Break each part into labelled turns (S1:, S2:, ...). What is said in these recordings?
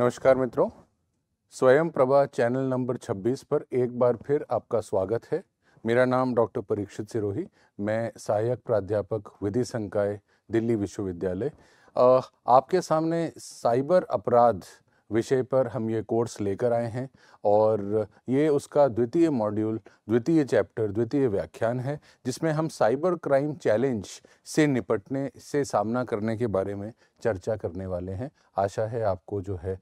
S1: नमस्कार मित्रों स्वयं प्रभा चैनल नंबर 26 पर एक बार फिर आपका स्वागत है मेरा नाम डॉक्टर परीक्षित सिरोही मैं सहायक प्राध्यापक विधि संकाय दिल्ली विश्वविद्यालय आपके सामने साइबर अपराध विषय पर हम ये कोर्स लेकर आए हैं और ये उसका द्वितीय मॉड्यूल द्वितीय चैप्टर द्वितीय व्याख्यान है जिसमें हम साइबर क्राइम चैलेंज से निपटने से सामना करने के बारे में चर्चा करने वाले हैं आशा है आपको जो है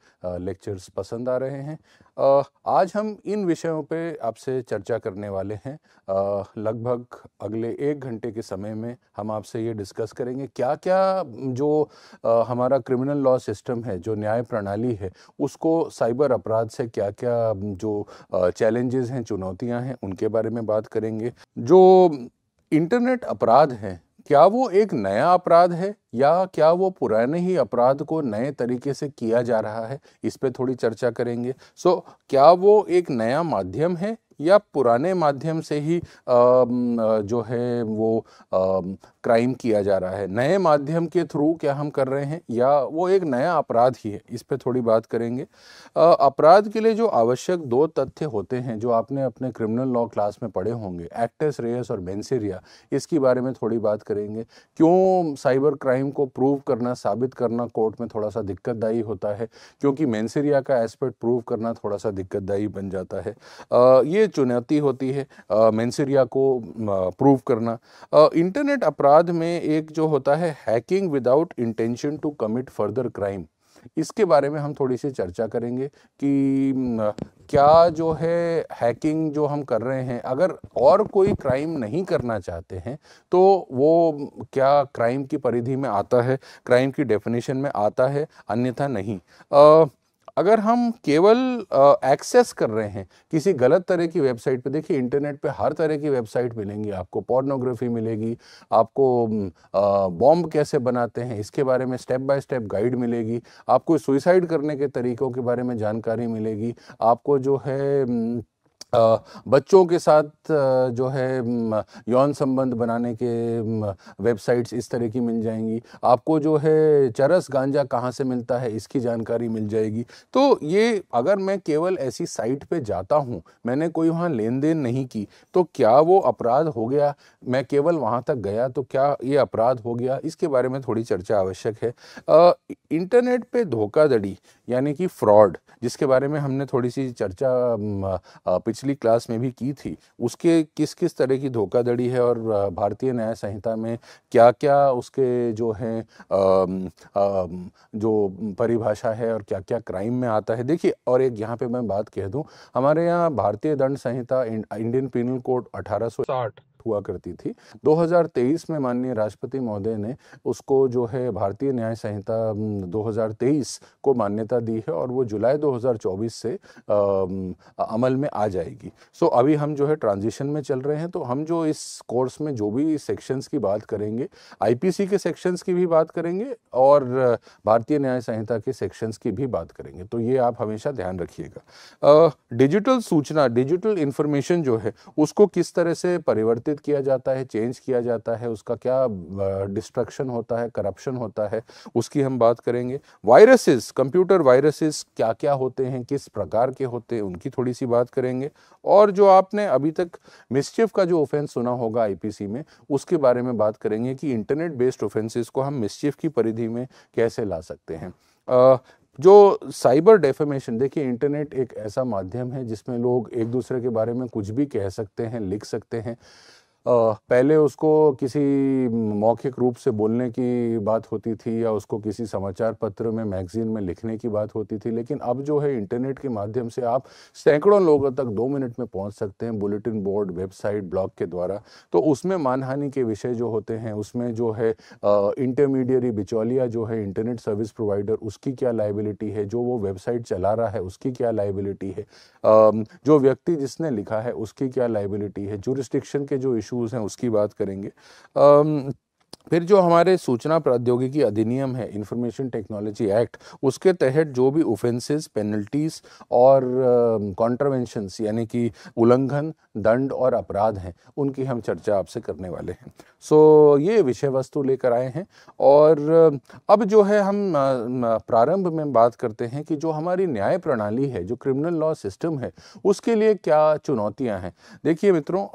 S1: लेक्चर्स पसंद आ रहे हैं आज हम इन विषयों पे आपसे चर्चा करने वाले हैं लगभग अगले एक घंटे के समय में हम आपसे ये डिस्कस करेंगे क्या क्या जो हमारा क्रिमिनल लॉ सिस्टम है जो न्याय प्रणाली है उसको साइबर अपराध से क्या क्या जो चैलेंजेस हैं चुनौतियां हैं उनके बारे में बात करेंगे जो इंटरनेट अपराध हैं क्या वो एक नया अपराध है या क्या वो पुराने ही अपराध को नए तरीके से किया जा रहा है इस पर थोड़ी चर्चा करेंगे सो so, क्या वो एक नया माध्यम है या पुराने माध्यम से ही जो है वो क्राइम किया जा रहा है नए माध्यम के थ्रू क्या हम कर रहे हैं या वो एक नया अपराध ही है इस पर थोड़ी बात करेंगे अपराध के लिए जो आवश्यक दो तथ्य होते हैं जो आपने अपने क्रिमिनल लॉ क्लास में पढ़े होंगे एक्टेस रेयस और बेंसेरिया इसके बारे में थोड़ी बात करेंगे क्यों साइबर क्राइम को प्रूव करना साबित करना कोर्ट में थोड़ा सा दिक्कतदायी होता है क्योंकि मैंसेरिया का एस्पेक्ट प्रूव करना थोड़ा सा दिक्कतदायी बन जाता है ये चुनौती होती है मैंसिरिया को प्रूव करना इंटरनेट अपराध में एक जो होता है hacking without intention to commit further crime इसके बारे में हम थोड़ी सी चर्चा करेंगे कि क्या जो है हैकिंग जो हम कर रहे हैं अगर और कोई क्राइम नहीं करना चाहते हैं तो वो क्या क्राइम की परिधि में आता है क्राइम की डेफिनेशन में आता है अन्यथा नहीं आ, अगर हम केवल एक्सेस कर रहे हैं किसी गलत तरह की वेबसाइट पे देखिए इंटरनेट पे हर तरह की वेबसाइट मिलेंगी आपको पोर्नोग्राफी मिलेगी आपको बॉम्ब कैसे बनाते हैं इसके बारे में स्टेप बाय स्टेप गाइड मिलेगी आपको सुइसाइड करने के तरीकों के बारे में जानकारी मिलेगी आपको जो है बच्चों के साथ जो है यौन संबंध बनाने के वेबसाइट्स इस तरह की मिल जाएंगी आपको जो है चरस गांजा कहाँ से मिलता है इसकी जानकारी मिल जाएगी तो ये अगर मैं केवल ऐसी साइट पे जाता हूँ मैंने कोई वहाँ लेन देन नहीं की तो क्या वो अपराध हो गया मैं केवल वहाँ तक गया तो क्या ये अपराध हो गया इसके बारे में थोड़ी चर्चा आवश्यक है इंटरनेट पर धोखाधड़ी यानी कि फ्रॉड जिसके बारे में हमने थोड़ी सी चर्चा पिछले पिछली क्लास में भी की थी उसके किस किस तरह की धोखाधड़ी है और भारतीय न्याय संहिता में क्या क्या उसके जो है आ, आ, जो परिभाषा है और क्या क्या क्राइम में आता है देखिए और एक यहाँ पे मैं बात कह दूँ हमारे यहाँ भारतीय दंड संहिता इंडियन पिनल कोड अठारह हुआ करती थी 2023 में माननीय राष्ट्रपति महोदय ने उसको जो है भारतीय न्याय संहिता 2023 को मान्यता दी है और वो जुलाई 2024 से आ, अमल में आ जाएगी सो अभी हम जो है ट्रांजिशन में चल रहे हैं तो हम जो इस कोर्स में जो भी सेक्शंस की बात करेंगे आईपीसी के सेक्शंस की भी बात करेंगे और भारतीय न्याय संहिता के सेक्शंस की भी बात करेंगे तो ये आप हमेशा ध्यान रखिएगा डिजिटल सूचना डिजिटल इंफॉर्मेशन जो है उसको किस तरह से परिवर्तित परिवर्तित किया जाता है चेंज किया जाता है उसका क्या डिस्ट्रक्शन होता है करप्शन होता है उसकी हम बात करेंगे वायरसेस कंप्यूटर वायरसेस क्या क्या होते हैं किस प्रकार के होते हैं उनकी थोड़ी सी बात करेंगे और जो आपने अभी तक मिस्चिफ का जो ऑफेंस सुना होगा आईपीसी में उसके बारे में बात करेंगे कि इंटरनेट बेस्ड ऑफेंसेस को हम मिस्चिफ की परिधि में कैसे ला सकते हैं आ, जो साइबर डेफेमेशन देखिए इंटरनेट एक ऐसा माध्यम है जिसमें लोग एक दूसरे के बारे में कुछ भी कह सकते हैं लिख सकते हैं पहले उसको किसी मौखिक रूप से बोलने की बात होती थी या उसको किसी समाचार पत्र में मैगजीन में लिखने की बात होती थी लेकिन अब जो है इंटरनेट के माध्यम से आप सैकड़ों लोगों तक दो मिनट में पहुंच सकते हैं बुलेटिन बोर्ड वेबसाइट ब्लॉग के द्वारा तो उसमें मानहानि के विषय जो होते हैं उसमें जो है इंटरमीडियरी बिचौलिया जो है इंटरनेट सर्विस प्रोवाइडर उसकी क्या लाइबिलिटी है जो वो वेबसाइट चला रहा है उसकी क्या लाइबिलिटी है आ, जो व्यक्ति जिसने लिखा है उसकी क्या लाइबिलिटी है जो के जो इशू इश्यूज़ हैं उसकी बात करेंगे फिर जो हमारे सूचना प्रौद्योगिकी अधिनियम है इंफॉर्मेशन टेक्नोलॉजी एक्ट उसके तहत जो भी ओफेंसेस पेनल्टीज और कॉन्ट्रवेंशंस uh, यानी कि उल्लंघन दंड और अपराध हैं उनकी हम चर्चा आपसे करने वाले हैं सो so, ये विषय वस्तु लेकर आए हैं और अब जो है हम प्रारंभ में बात करते हैं कि जो हमारी न्याय प्रणाली है जो क्रिमिनल लॉ सिस्टम है उसके लिए क्या चुनौतियाँ हैं देखिए मित्रों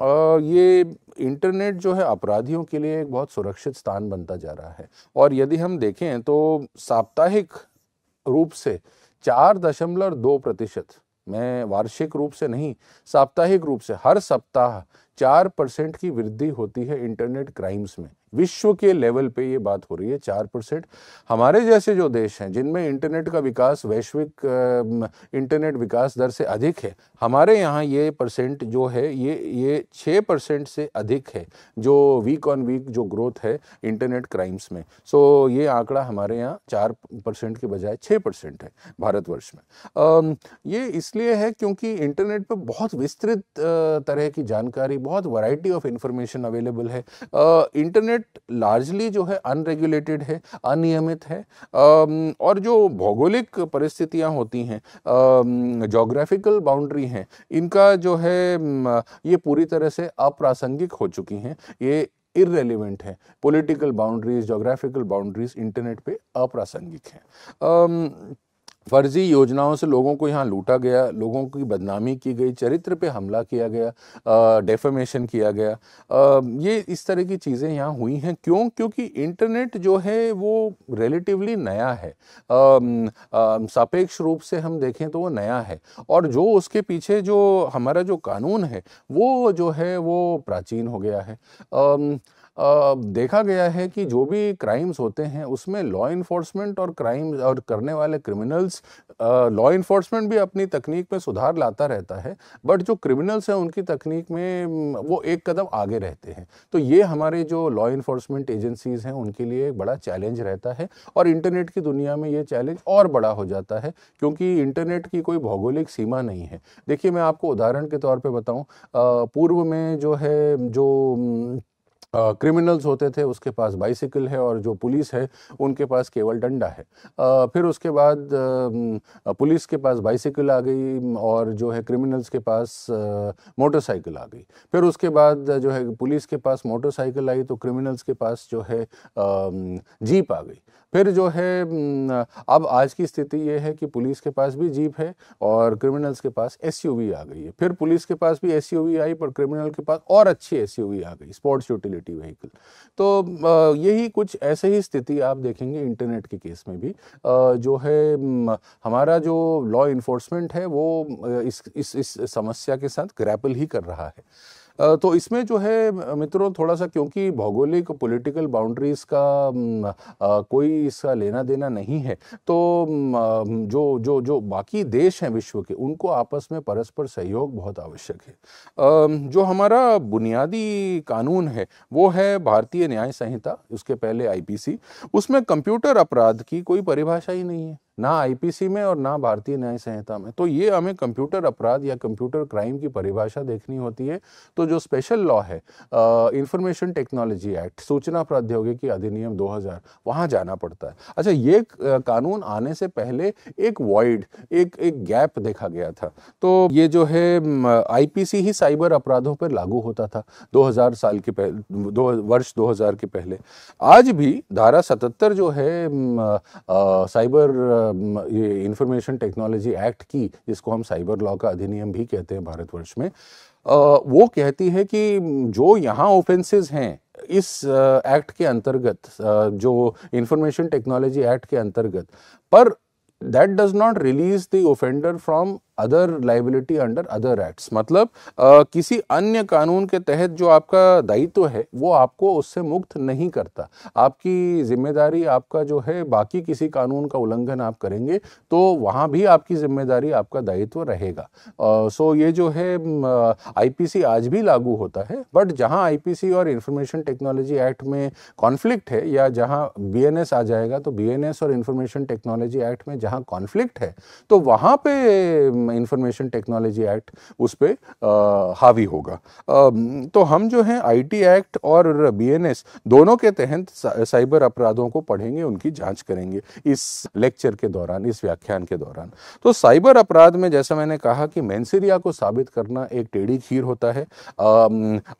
S1: ये इंटरनेट जो है अपराधियों के लिए एक बहुत सुरक्षित स्थान बनता जा रहा है और यदि हम देखें तो साप्ताहिक रूप से चार दशमलव दो प्रतिशत मैं वार्षिक रूप से नहीं साप्ताहिक रूप से हर सप्ताह चार परसेंट की वृद्धि होती है इंटरनेट क्राइम्स में विश्व के लेवल पे ये बात हो रही है चार परसेंट हमारे जैसे जो देश हैं जिनमें इंटरनेट का विकास वैश्विक इंटरनेट विकास दर से अधिक है हमारे यहाँ ये परसेंट जो है ये ये छः परसेंट से अधिक है जो वीक ऑन वीक जो ग्रोथ है इंटरनेट क्राइम्स में सो ये आंकड़ा हमारे यहाँ चार परसेंट के बजाय छः परसेंट है भारतवर्ष में ये इसलिए है क्योंकि इंटरनेट पर बहुत विस्तृत तरह की जानकारी बहुत वैरायटी ऑफ इंफॉर्मेशन अवेलेबल है इंटरनेट लार्जली जो है अनरेगुलेटेड है अनियमित है और जो भौगोलिक परिस्थितियाँ होती हैं जोग्राफिकल बाउंड्री हैं इनका जो है ये पूरी तरह से अप्रासंगिक हो चुकी हैं ये इरेलीवेंट है political boundaries geographical boundaries internet पे अप्रासंगिक हैं फर्जी योजनाओं से लोगों को यहाँ लूटा गया लोगों की बदनामी की गई चरित्र पे हमला किया गया डेफेमेशन किया गया आ, ये इस तरह की चीज़ें यहाँ हुई हैं क्यों क्योंकि इंटरनेट जो है वो रिलेटिवली नया है सापेक्ष रूप से हम देखें तो वो नया है और जो उसके पीछे जो हमारा जो कानून है वो जो है वो प्राचीन हो गया है आ, देखा गया है कि जो भी क्राइम्स होते हैं उसमें लॉ इन्फोर्समेंट और क्राइम और करने वाले क्रिमिनल्स लॉ इन्फोर्समेंट भी अपनी तकनीक में सुधार लाता रहता है बट जो क्रिमिनल्स हैं उनकी तकनीक में वो एक कदम आगे रहते हैं तो ये हमारे जो लॉ इन्फोर्समेंट एजेंसीज़ हैं उनके लिए एक बड़ा चैलेंज रहता है और इंटरनेट की दुनिया में ये चैलेंज और बड़ा हो जाता है क्योंकि इंटरनेट की कोई भौगोलिक सीमा नहीं है देखिए मैं आपको उदाहरण के तौर पर बताऊँ पूर्व में जो है जो क्रिमिनल्स होते थे उसके पास बाइसिकल है और जो पुलिस है उनके पास केवल डंडा है फिर उसके बाद पुलिस के पास बाइसिकल आ गई और जो है क्रिमिनल्स के पास मोटरसाइकिल आ गई फिर उसके बाद जो है पुलिस के पास मोटरसाइकिल आई तो क्रिमिनल्स के पास जो है जीप आ गई फिर जो है अब आज की स्थिति ये है कि पुलिस के पास भी जीप है और क्रिमिनल्स के पास एस आ गई है फिर पुलिस के पास भी एस आई पर क्रिमिनल के पास और अच्छी एस आ गई स्पोर्ट्स यूटिलिटी व्हीकल तो यही कुछ ऐसे ही स्थिति आप देखेंगे इंटरनेट के केस में भी जो है हमारा जो लॉ इन्फोर्समेंट है वो इस इस इस समस्या के साथ ग्रैपल ही कर रहा है तो इसमें जो है मित्रों थोड़ा सा क्योंकि भौगोलिक पॉलिटिकल बाउंड्रीज का आ, कोई इसका लेना देना नहीं है तो जो जो जो बाकी देश हैं विश्व के उनको आपस में परस्पर सहयोग बहुत आवश्यक है जो हमारा बुनियादी कानून है वो है भारतीय न्याय संहिता उसके पहले आईपीसी उसमें कंप्यूटर अपराध की कोई परिभाषा ही नहीं है ना आईपीसी में और ना भारतीय न्याय संहिता में तो ये हमें कंप्यूटर अपराध या कंप्यूटर क्राइम की परिभाषा देखनी होती है तो जो स्पेशल लॉ है इंफॉर्मेशन टेक्नोलॉजी एक्ट सूचना प्रौद्योगिकी अधिनियम 2000 वहाँ जाना पड़ता है अच्छा ये कानून आने से पहले एक वॉइड एक एक गैप देखा गया था तो ये जो है आईपीसी ही साइबर अपराधों पर लागू होता था दो साल के पहले दो वर्ष दो के पहले आज भी धारा सतहत्तर जो है साइबर ये इंफॉर्मेशन टेक्नोलॉजी एक्ट की जिसको हम साइबर लॉ का अधिनियम भी कहते हैं भारतवर्ष में वो कहती है कि जो यहाँ ऑफेंसेस हैं इस एक्ट के अंतर्गत जो इंफॉर्मेशन टेक्नोलॉजी एक्ट के अंतर्गत पर that does not release the offender from other liability under other acts मतलब आ, किसी अन्य कानून के तहत जो आपका दायित्व तो है वो आपको उससे मुक्त नहीं करता आपकी जिम्मेदारी आपका जो है बाकी किसी कानून का उल्लंघन आप करेंगे तो वहाँ भी आपकी जिम्मेदारी आपका दायित्व तो रहेगा आ, सो ये जो है आईपीसी आज भी लागू होता है बट जहाँ आईपीसी और इंफॉर्मेशन टेक्नोलॉजी एक्ट में कॉन्फ्लिक्ट है या जहाँ बी आ जाएगा तो बी और इंफॉर्मेशन टेक्नोलॉजी एक्ट में जहाँ कॉन्फ्लिक्ट है तो वहाँ पे इंफॉर्मेशन टेक्नोलॉजी एक्ट उस पर हावी होगा तो हम जो हैं आईटी एक्ट और बीएनएस दोनों के तहत साइबर अपराधों को पढ़ेंगे उनकी जांच करेंगे इस लेक्चर के दौरान इस व्याख्यान के दौरान तो साइबर अपराध में जैसा मैंने कहा कि मैंसिरिया को साबित करना एक टेढ़ी खीर होता है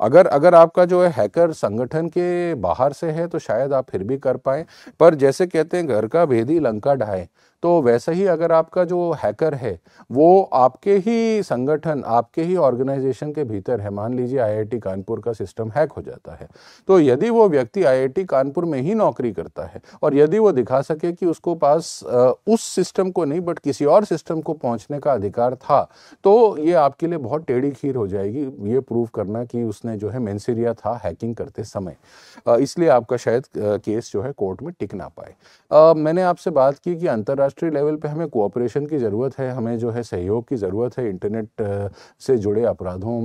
S1: अगर अगर आपका जो है हैकर संगठन के बाहर से है तो शायद आप फिर भी कर पाए पर जैसे कहते हैं घर का भेदी लंका ढाए तो वैसे ही अगर आपका जो हैकर है वो आपके ही संगठन आपके ही ऑर्गेनाइजेशन के भीतर है मान लीजिए आईआईटी कानपुर का सिस्टम हैक हो जाता है तो यदि वो व्यक्ति आईआईटी कानपुर में ही नौकरी करता है और यदि वो दिखा सके कि उसको पास उस सिस्टम को नहीं बट किसी और सिस्टम को पहुँचने का अधिकार था तो ये आपके लिए बहुत टेढ़ी खीर हो जाएगी ये प्रूव करना कि उसने जो है मेनसीरिया था हैकिंग करते समय इसलिए आपका शायद केस जो है कोर्ट में टिक ना पाए मैंने आपसे बात की कि अंतर्राष्ट्रीय अंतर्राष्ट्रीय लेवल पे हमें कोऑपरेशन की ज़रूरत है हमें जो है सहयोग की ज़रूरत है इंटरनेट से जुड़े अपराधों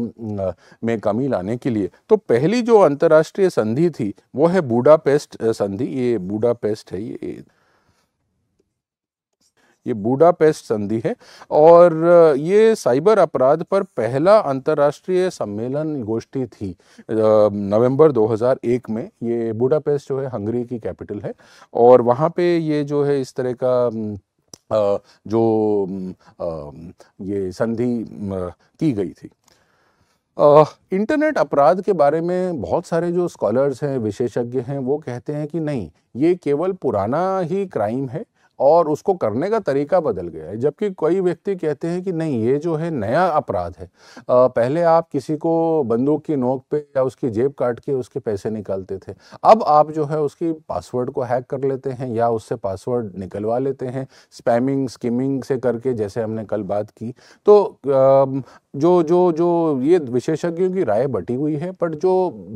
S1: में कमी लाने के लिए तो पहली जो अंतर्राष्ट्रीय संधि थी वो है बूढ़ा पेस्ट संधि ये बूढ़ा पेस्ट है ये ये बूडापेस्ट संधि है और ये साइबर अपराध पर पहला अंतर्राष्ट्रीय सम्मेलन गोष्ठी थी नवंबर 2001 में ये बूडापेस्ट जो है हंगरी की कैपिटल है और वहाँ पे ये जो है इस तरह का जो ये संधि की गई थी इंटरनेट अपराध के बारे में बहुत सारे जो स्कॉलर्स हैं विशेषज्ञ हैं वो कहते हैं कि नहीं ये केवल पुराना ही क्राइम है और उसको करने का तरीका बदल गया है जबकि कई व्यक्ति कहते हैं कि नहीं ये जो है नया अपराध है आ, पहले आप किसी को बंदूक की नोक पे या उसकी जेब काट के उसके पैसे निकालते थे अब आप जो है उसकी पासवर्ड को हैक कर लेते हैं या उससे पासवर्ड निकलवा लेते हैं स्पैमिंग स्कीमिंग से करके जैसे हमने कल बात की तो आ, जो जो जो ये विशेषज्ञों की राय बटी हुई है बट जो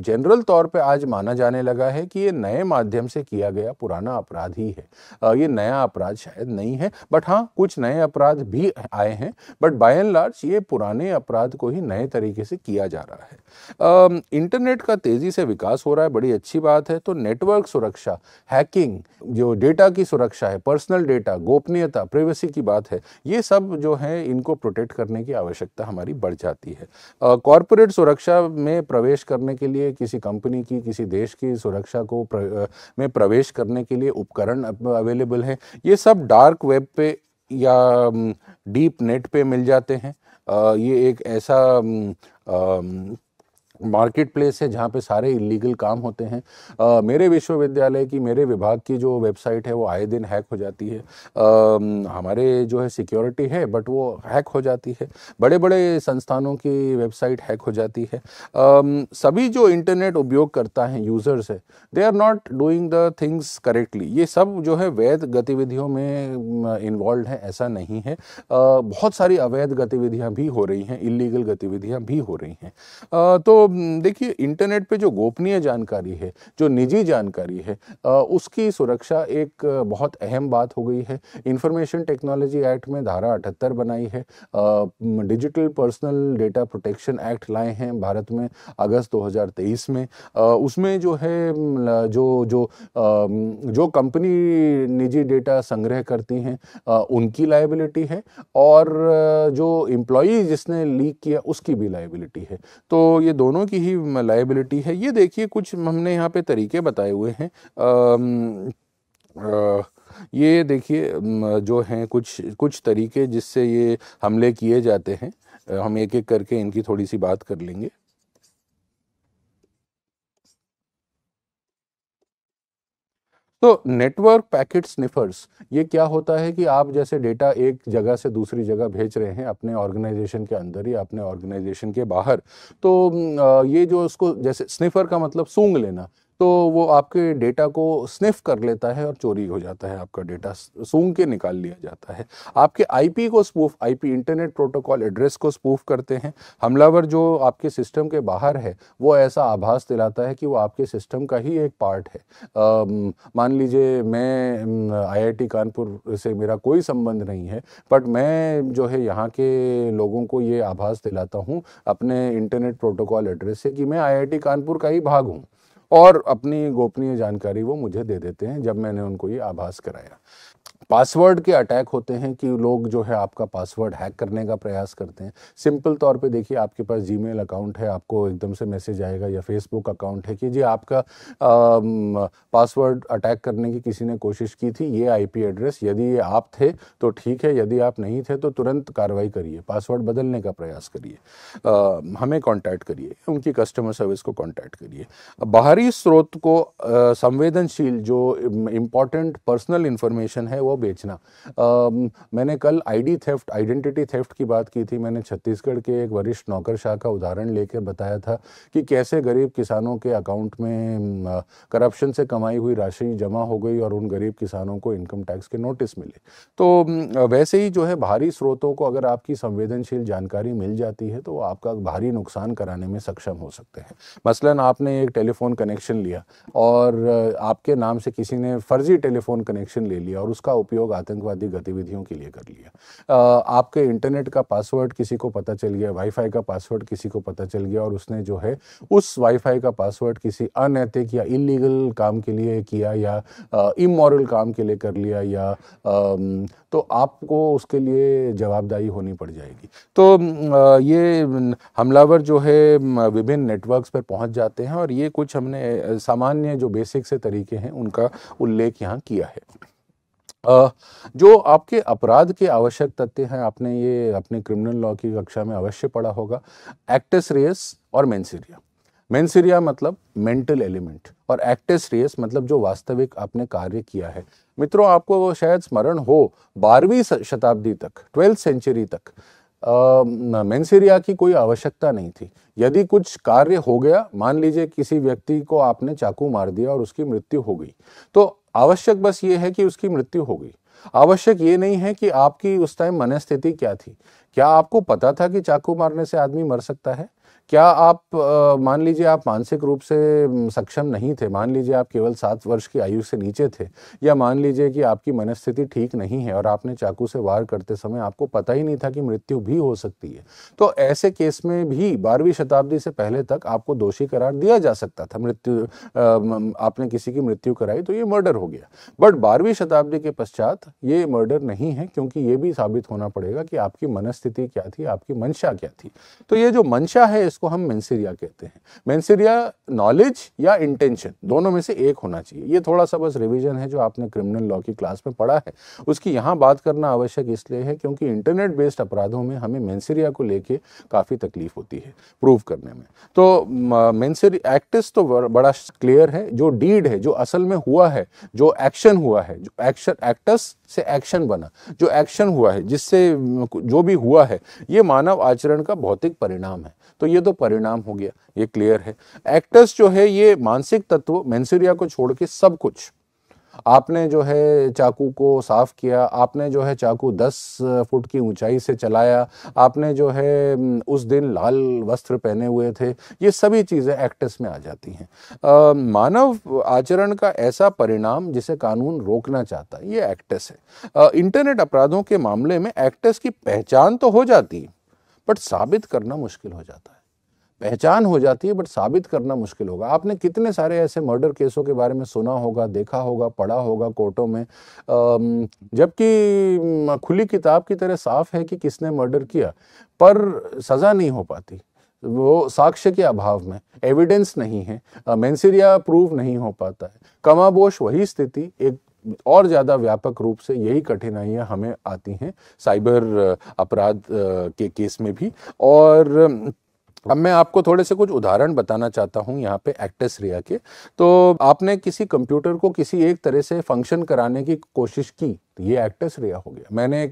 S1: जनरल तौर पे आज माना जाने लगा है कि ये नए माध्यम से किया गया पुराना अपराध ही है ये नया अपराध शायद नहीं है बट हाँ कुछ नए अपराध भी आए हैं बट बाय एंड लार्ज ये पुराने अपराध को ही नए तरीके से किया जा रहा है इंटरनेट का तेज़ी से विकास हो रहा है बड़ी अच्छी बात है तो नेटवर्क सुरक्षा हैकिंग जो डेटा की सुरक्षा है पर्सनल डेटा गोपनीयता प्रिवेसी की बात है ये सब जो है इनको प्रोटेक्ट करने की आवश्यकता हमारी बढ़ जाती है कॉरपोरेट सुरक्षा में प्रवेश करने के लिए किसी कंपनी की किसी देश की सुरक्षा को प्र, में प्रवेश करने के लिए उपकरण अवेलेबल हैं ये सब डार्क वेब पे या डीप um, नेट पे मिल जाते हैं ये एक ऐसा um, um, मार्केट प्लेस है जहाँ पे सारे इलीगल काम होते हैं आ, मेरे विश्वविद्यालय की मेरे विभाग की जो वेबसाइट है वो आए दिन हैक हो जाती है आ, हमारे जो है सिक्योरिटी है बट वो हैक हो जाती है बड़े बड़े संस्थानों की वेबसाइट हैक हो जाती है आ, सभी जो इंटरनेट उपयोग करता है यूज़र्स है they are not doing the things correctly ये सब जो है वैध गतिविधियों में इन्वॉल्व है ऐसा नहीं है बहुत सारी अवैध गतिविधियाँ भी हो रही हैं इलीगल गतिविधियाँ भी हो रही हैं तो देखिए इंटरनेट पे जो गोपनीय जानकारी है जो निजी जानकारी है उसकी सुरक्षा एक बहुत अहम बात हो गई है इंफॉर्मेशन टेक्नोलॉजी एक्ट में धारा अठहत्तर बनाई है digital personal data protection act लाए हैं भारत में अगस्त 2023 में उसमें जो है जो जो जो कंपनी निजी डेटा संग्रह करती हैं उनकी लाइबिलिटी है और जो एम्प्लॉई जिसने लीक किया उसकी भी लाइबिलिटी है तो ये दोनों दोनों की ही लाइबिलिटी है ये देखिए कुछ हमने यहाँ पे तरीके बताए हुए हैं ये देखिए जो हैं कुछ कुछ तरीके जिससे ये हमले किए जाते हैं हम एक एक करके इनकी थोड़ी सी बात कर लेंगे तो नेटवर्क पैकेट स्निफर्स ये क्या होता है कि आप जैसे डेटा एक जगह से दूसरी जगह भेज रहे हैं अपने ऑर्गेनाइजेशन के अंदर या अपने ऑर्गेनाइजेशन के बाहर तो ये जो उसको जैसे स्निफर का मतलब सूंग लेना तो वो आपके डेटा को स्निफ कर लेता है और चोरी हो जाता है आपका डेटा सूंघ के निकाल लिया जाता है आपके आईपी को spoof IP internet protocol address को स्पूफ करते हैं हमलावर जो आपके सिस्टम के बाहर है वो ऐसा आभास दिलाता है कि वो आपके सिस्टम का ही एक पार्ट है मान लीजिए मैं आई कानपुर से मेरा कोई संबंध नहीं है बट मैं जो है यहाँ के लोगों को ये आभास दिलाता हूँ अपने इंटरनेट प्रोटोकॉल एड्रेस से कि मैं आई कानपुर का ही भाग हूँ और अपनी गोपनीय जानकारी वो मुझे दे देते हैं जब मैंने उनको ये आभास कराया पासवर्ड के अटैक होते हैं कि लोग जो है आपका पासवर्ड हैक करने का प्रयास करते हैं सिंपल तौर पे देखिए आपके पास जी अकाउंट है आपको एकदम से मैसेज आएगा या फेसबुक अकाउंट है कि जी आपका पासवर्ड अटैक करने की किसी ने कोशिश की थी ये आई एड्रेस यदि आप थे तो ठीक है यदि आप नहीं थे तो तुरंत कार्रवाई करिए पासवर्ड बदलने का प्रयास करिए हमें कॉन्टैक्ट करिए उनकी कस्टमर सर्विस को कॉन्टैक्ट करिए बाहरी स्रोत को संवेदनशील जो इम्पॉर्टेंट पर्सनल इन्फॉर्मेशन है वो बेचना आ, मैंने कल आईडी थेफ्ट आइडेंटिटी थेफ्ट की बात की थी मैंने छत्तीसगढ़ के एक वरिष्ठ नौकरशाह का उदाहरण लेकर बताया था कि कैसे गरीब किसानों के अकाउंट में करप्शन से कमाई हुई राशि जमा हो गई और उन गरीब किसानों को इनकम टैक्स के नोटिस मिले तो वैसे ही जो है बाहरी स्रोतों को अगर आपकी संवेदनशील जानकारी मिल जाती है तो आपका भारी नुकसान कराने में सक्षम हो सकते हैं मसलन आपने एक टेलीफोन कनेक्शन लिया और आपके नाम से किसी ने फर्जी टेलीफोन कनेक्शन ले लिया और उसका उप उपयोग आतंकवादी गतिविधियों के लिए कर लिया आपके इंटरनेट का पासवर्ड किसी को पता चल गया वाईफाई का पासवर्ड किसी को पता चल गया और उसने जो है उस वाईफाई का पासवर्ड किसी अनैतिक या इलीगल काम के लिए किया या इमोरल काम के लिए कर लिया या तो आपको उसके लिए जवाबदाही होनी पड़ जाएगी तो ये हमलावर जो है विभिन्न नेटवर्क्स पर पहुंच जाते हैं और ये कुछ हमने सामान्य जो बेसिक से तरीके हैं उनका उल्लेख यहाँ किया है जो आपके अपराध के आवश्यक तथ्य हैं आपने ये अपने क्रिमिनल लॉ की कक्षा में अवश्य पढ़ा होगा एक्टेस रेस और मेन्सीरिया मेन्सीरिया मतलब मेंटल एलिमेंट और एक्टेस रेस मतलब जो वास्तविक आपने कार्य किया है मित्रों आपको वो शायद स्मरण हो बारहवीं शताब्दी तक ट्वेल्थ सेंचुरी तक मेन्सीरिया की कोई आवश्यकता नहीं थी यदि कुछ कार्य हो गया मान लीजिए किसी व्यक्ति को आपने चाकू मार दिया और उसकी मृत्यु हो गई तो आवश्यक बस ये है कि उसकी मृत्यु हो गई आवश्यक ये नहीं है कि आपकी उस टाइम मनस्थिति क्या थी क्या आपको पता था कि चाकू मारने से आदमी मर सकता है क्या आप मान लीजिए आप मानसिक रूप से सक्षम नहीं थे मान लीजिए आप केवल सात वर्ष की आयु से नीचे थे या मान लीजिए कि आपकी मनस्थिति ठीक नहीं है और आपने चाकू से वार करते समय आपको पता ही नहीं था कि मृत्यु भी हो सकती है तो ऐसे केस में भी बारहवीं शताब्दी से पहले तक आपको दोषी करार दिया जा सकता था मृत्यु आपने किसी की मृत्यु कराई तो ये मर्डर हो गया बट बारहवीं शताब्दी के पश्चात ये मर्डर नहीं है क्योंकि ये भी साबित होना पड़ेगा कि आपकी मनस्थिति क्या थी आपकी मंशा क्या थी तो ये जो मंशा है इस इसको हम मैंसेरिया कहते हैं मैंसेरिया नॉलेज या इंटेंशन दोनों में से एक होना चाहिए ये थोड़ा सा बस रिविजन है जो आपने क्रिमिनल लॉ की क्लास में पढ़ा है उसकी यहाँ बात करना आवश्यक इसलिए है क्योंकि इंटरनेट बेस्ड अपराधों में हमें मैंसेरिया को लेके काफ़ी तकलीफ होती है प्रूव करने में तो मैंसेरी एक्टिस तो बड़ा क्लियर है जो डीड है जो असल में हुआ है जो एक्शन हुआ है जो एक्शन एक्टस से एक्शन बना जो एक्शन हुआ है जिससे जो भी हुआ है ये मानव आचरण का भौतिक परिणाम है तो ये तो परिणाम हो गया ये क्लियर है एक्टस जो है ये मानसिक तत्व मैंसूरिया को छोड़ के सब कुछ आपने जो है चाकू को साफ किया आपने जो है चाकू दस फुट की ऊंचाई से चलाया आपने जो है उस दिन लाल वस्त्र पहने हुए थे ये सभी चीज़ें एक्टस में आ जाती हैं मानव आचरण का ऐसा परिणाम जिसे कानून रोकना चाहता है ये एक्टस है आ, इंटरनेट अपराधों के मामले में एक्टस की पहचान तो हो जाती है बट साबित करना मुश्किल हो जाता है पहचान हो जाती है बट साबित करना मुश्किल होगा आपने कितने सारे ऐसे मर्डर केसों के बारे में सुना होगा देखा होगा पढ़ा होगा कोर्टों में जबकि खुली किताब की तरह साफ है कि किसने मर्डर किया पर सज़ा नहीं हो पाती वो साक्ष्य के अभाव में एविडेंस नहीं है मेंसिरिया प्रूव नहीं हो पाता है कमाबोश वही स्थिति एक और ज़्यादा व्यापक रूप से यही कठिनाइयाँ हमें आती हैं साइबर अपराध के केस में भी और अब मैं आपको थोड़े से कुछ उदाहरण बताना चाहता हूँ यहाँ पे एक्टेस रिया के तो आपने किसी कंप्यूटर को किसी एक तरह से फंक्शन कराने की कोशिश की तो ये एक्टेस रिया हो गया मैंने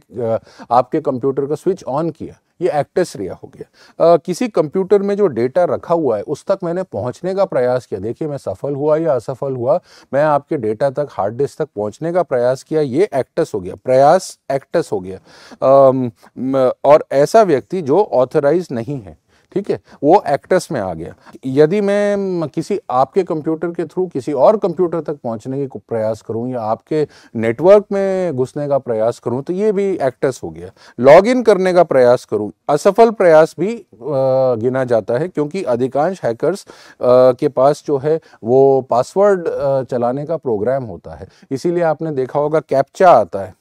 S1: आपके कंप्यूटर का स्विच ऑन किया ये एक्टेस रिया हो गया आ, किसी कंप्यूटर में जो डेटा रखा हुआ है उस तक मैंने पहुंचने का प्रयास किया देखिए मैं सफल हुआ या असफल हुआ मैं आपके डेटा तक हार्ड डिस्क तक पहुंचने का प्रयास किया ये एक्टस हो गया प्रयास एक्टस हो गया आ, और ऐसा व्यक्ति जो ऑथराइज नहीं है ठीक है वो एक्टस में आ गया यदि मैं किसी आपके कंप्यूटर के थ्रू किसी और कंप्यूटर तक पहुंचने की प्रयास करूं या आपके नेटवर्क में घुसने का प्रयास करूं तो ये भी एक्टस हो गया लॉगिन करने का प्रयास करूं असफल प्रयास भी गिना जाता है क्योंकि अधिकांश हैकर्स के पास जो है वो पासवर्ड चलाने का प्रोग्राम होता है इसीलिए आपने देखा होगा कैप्चा आता है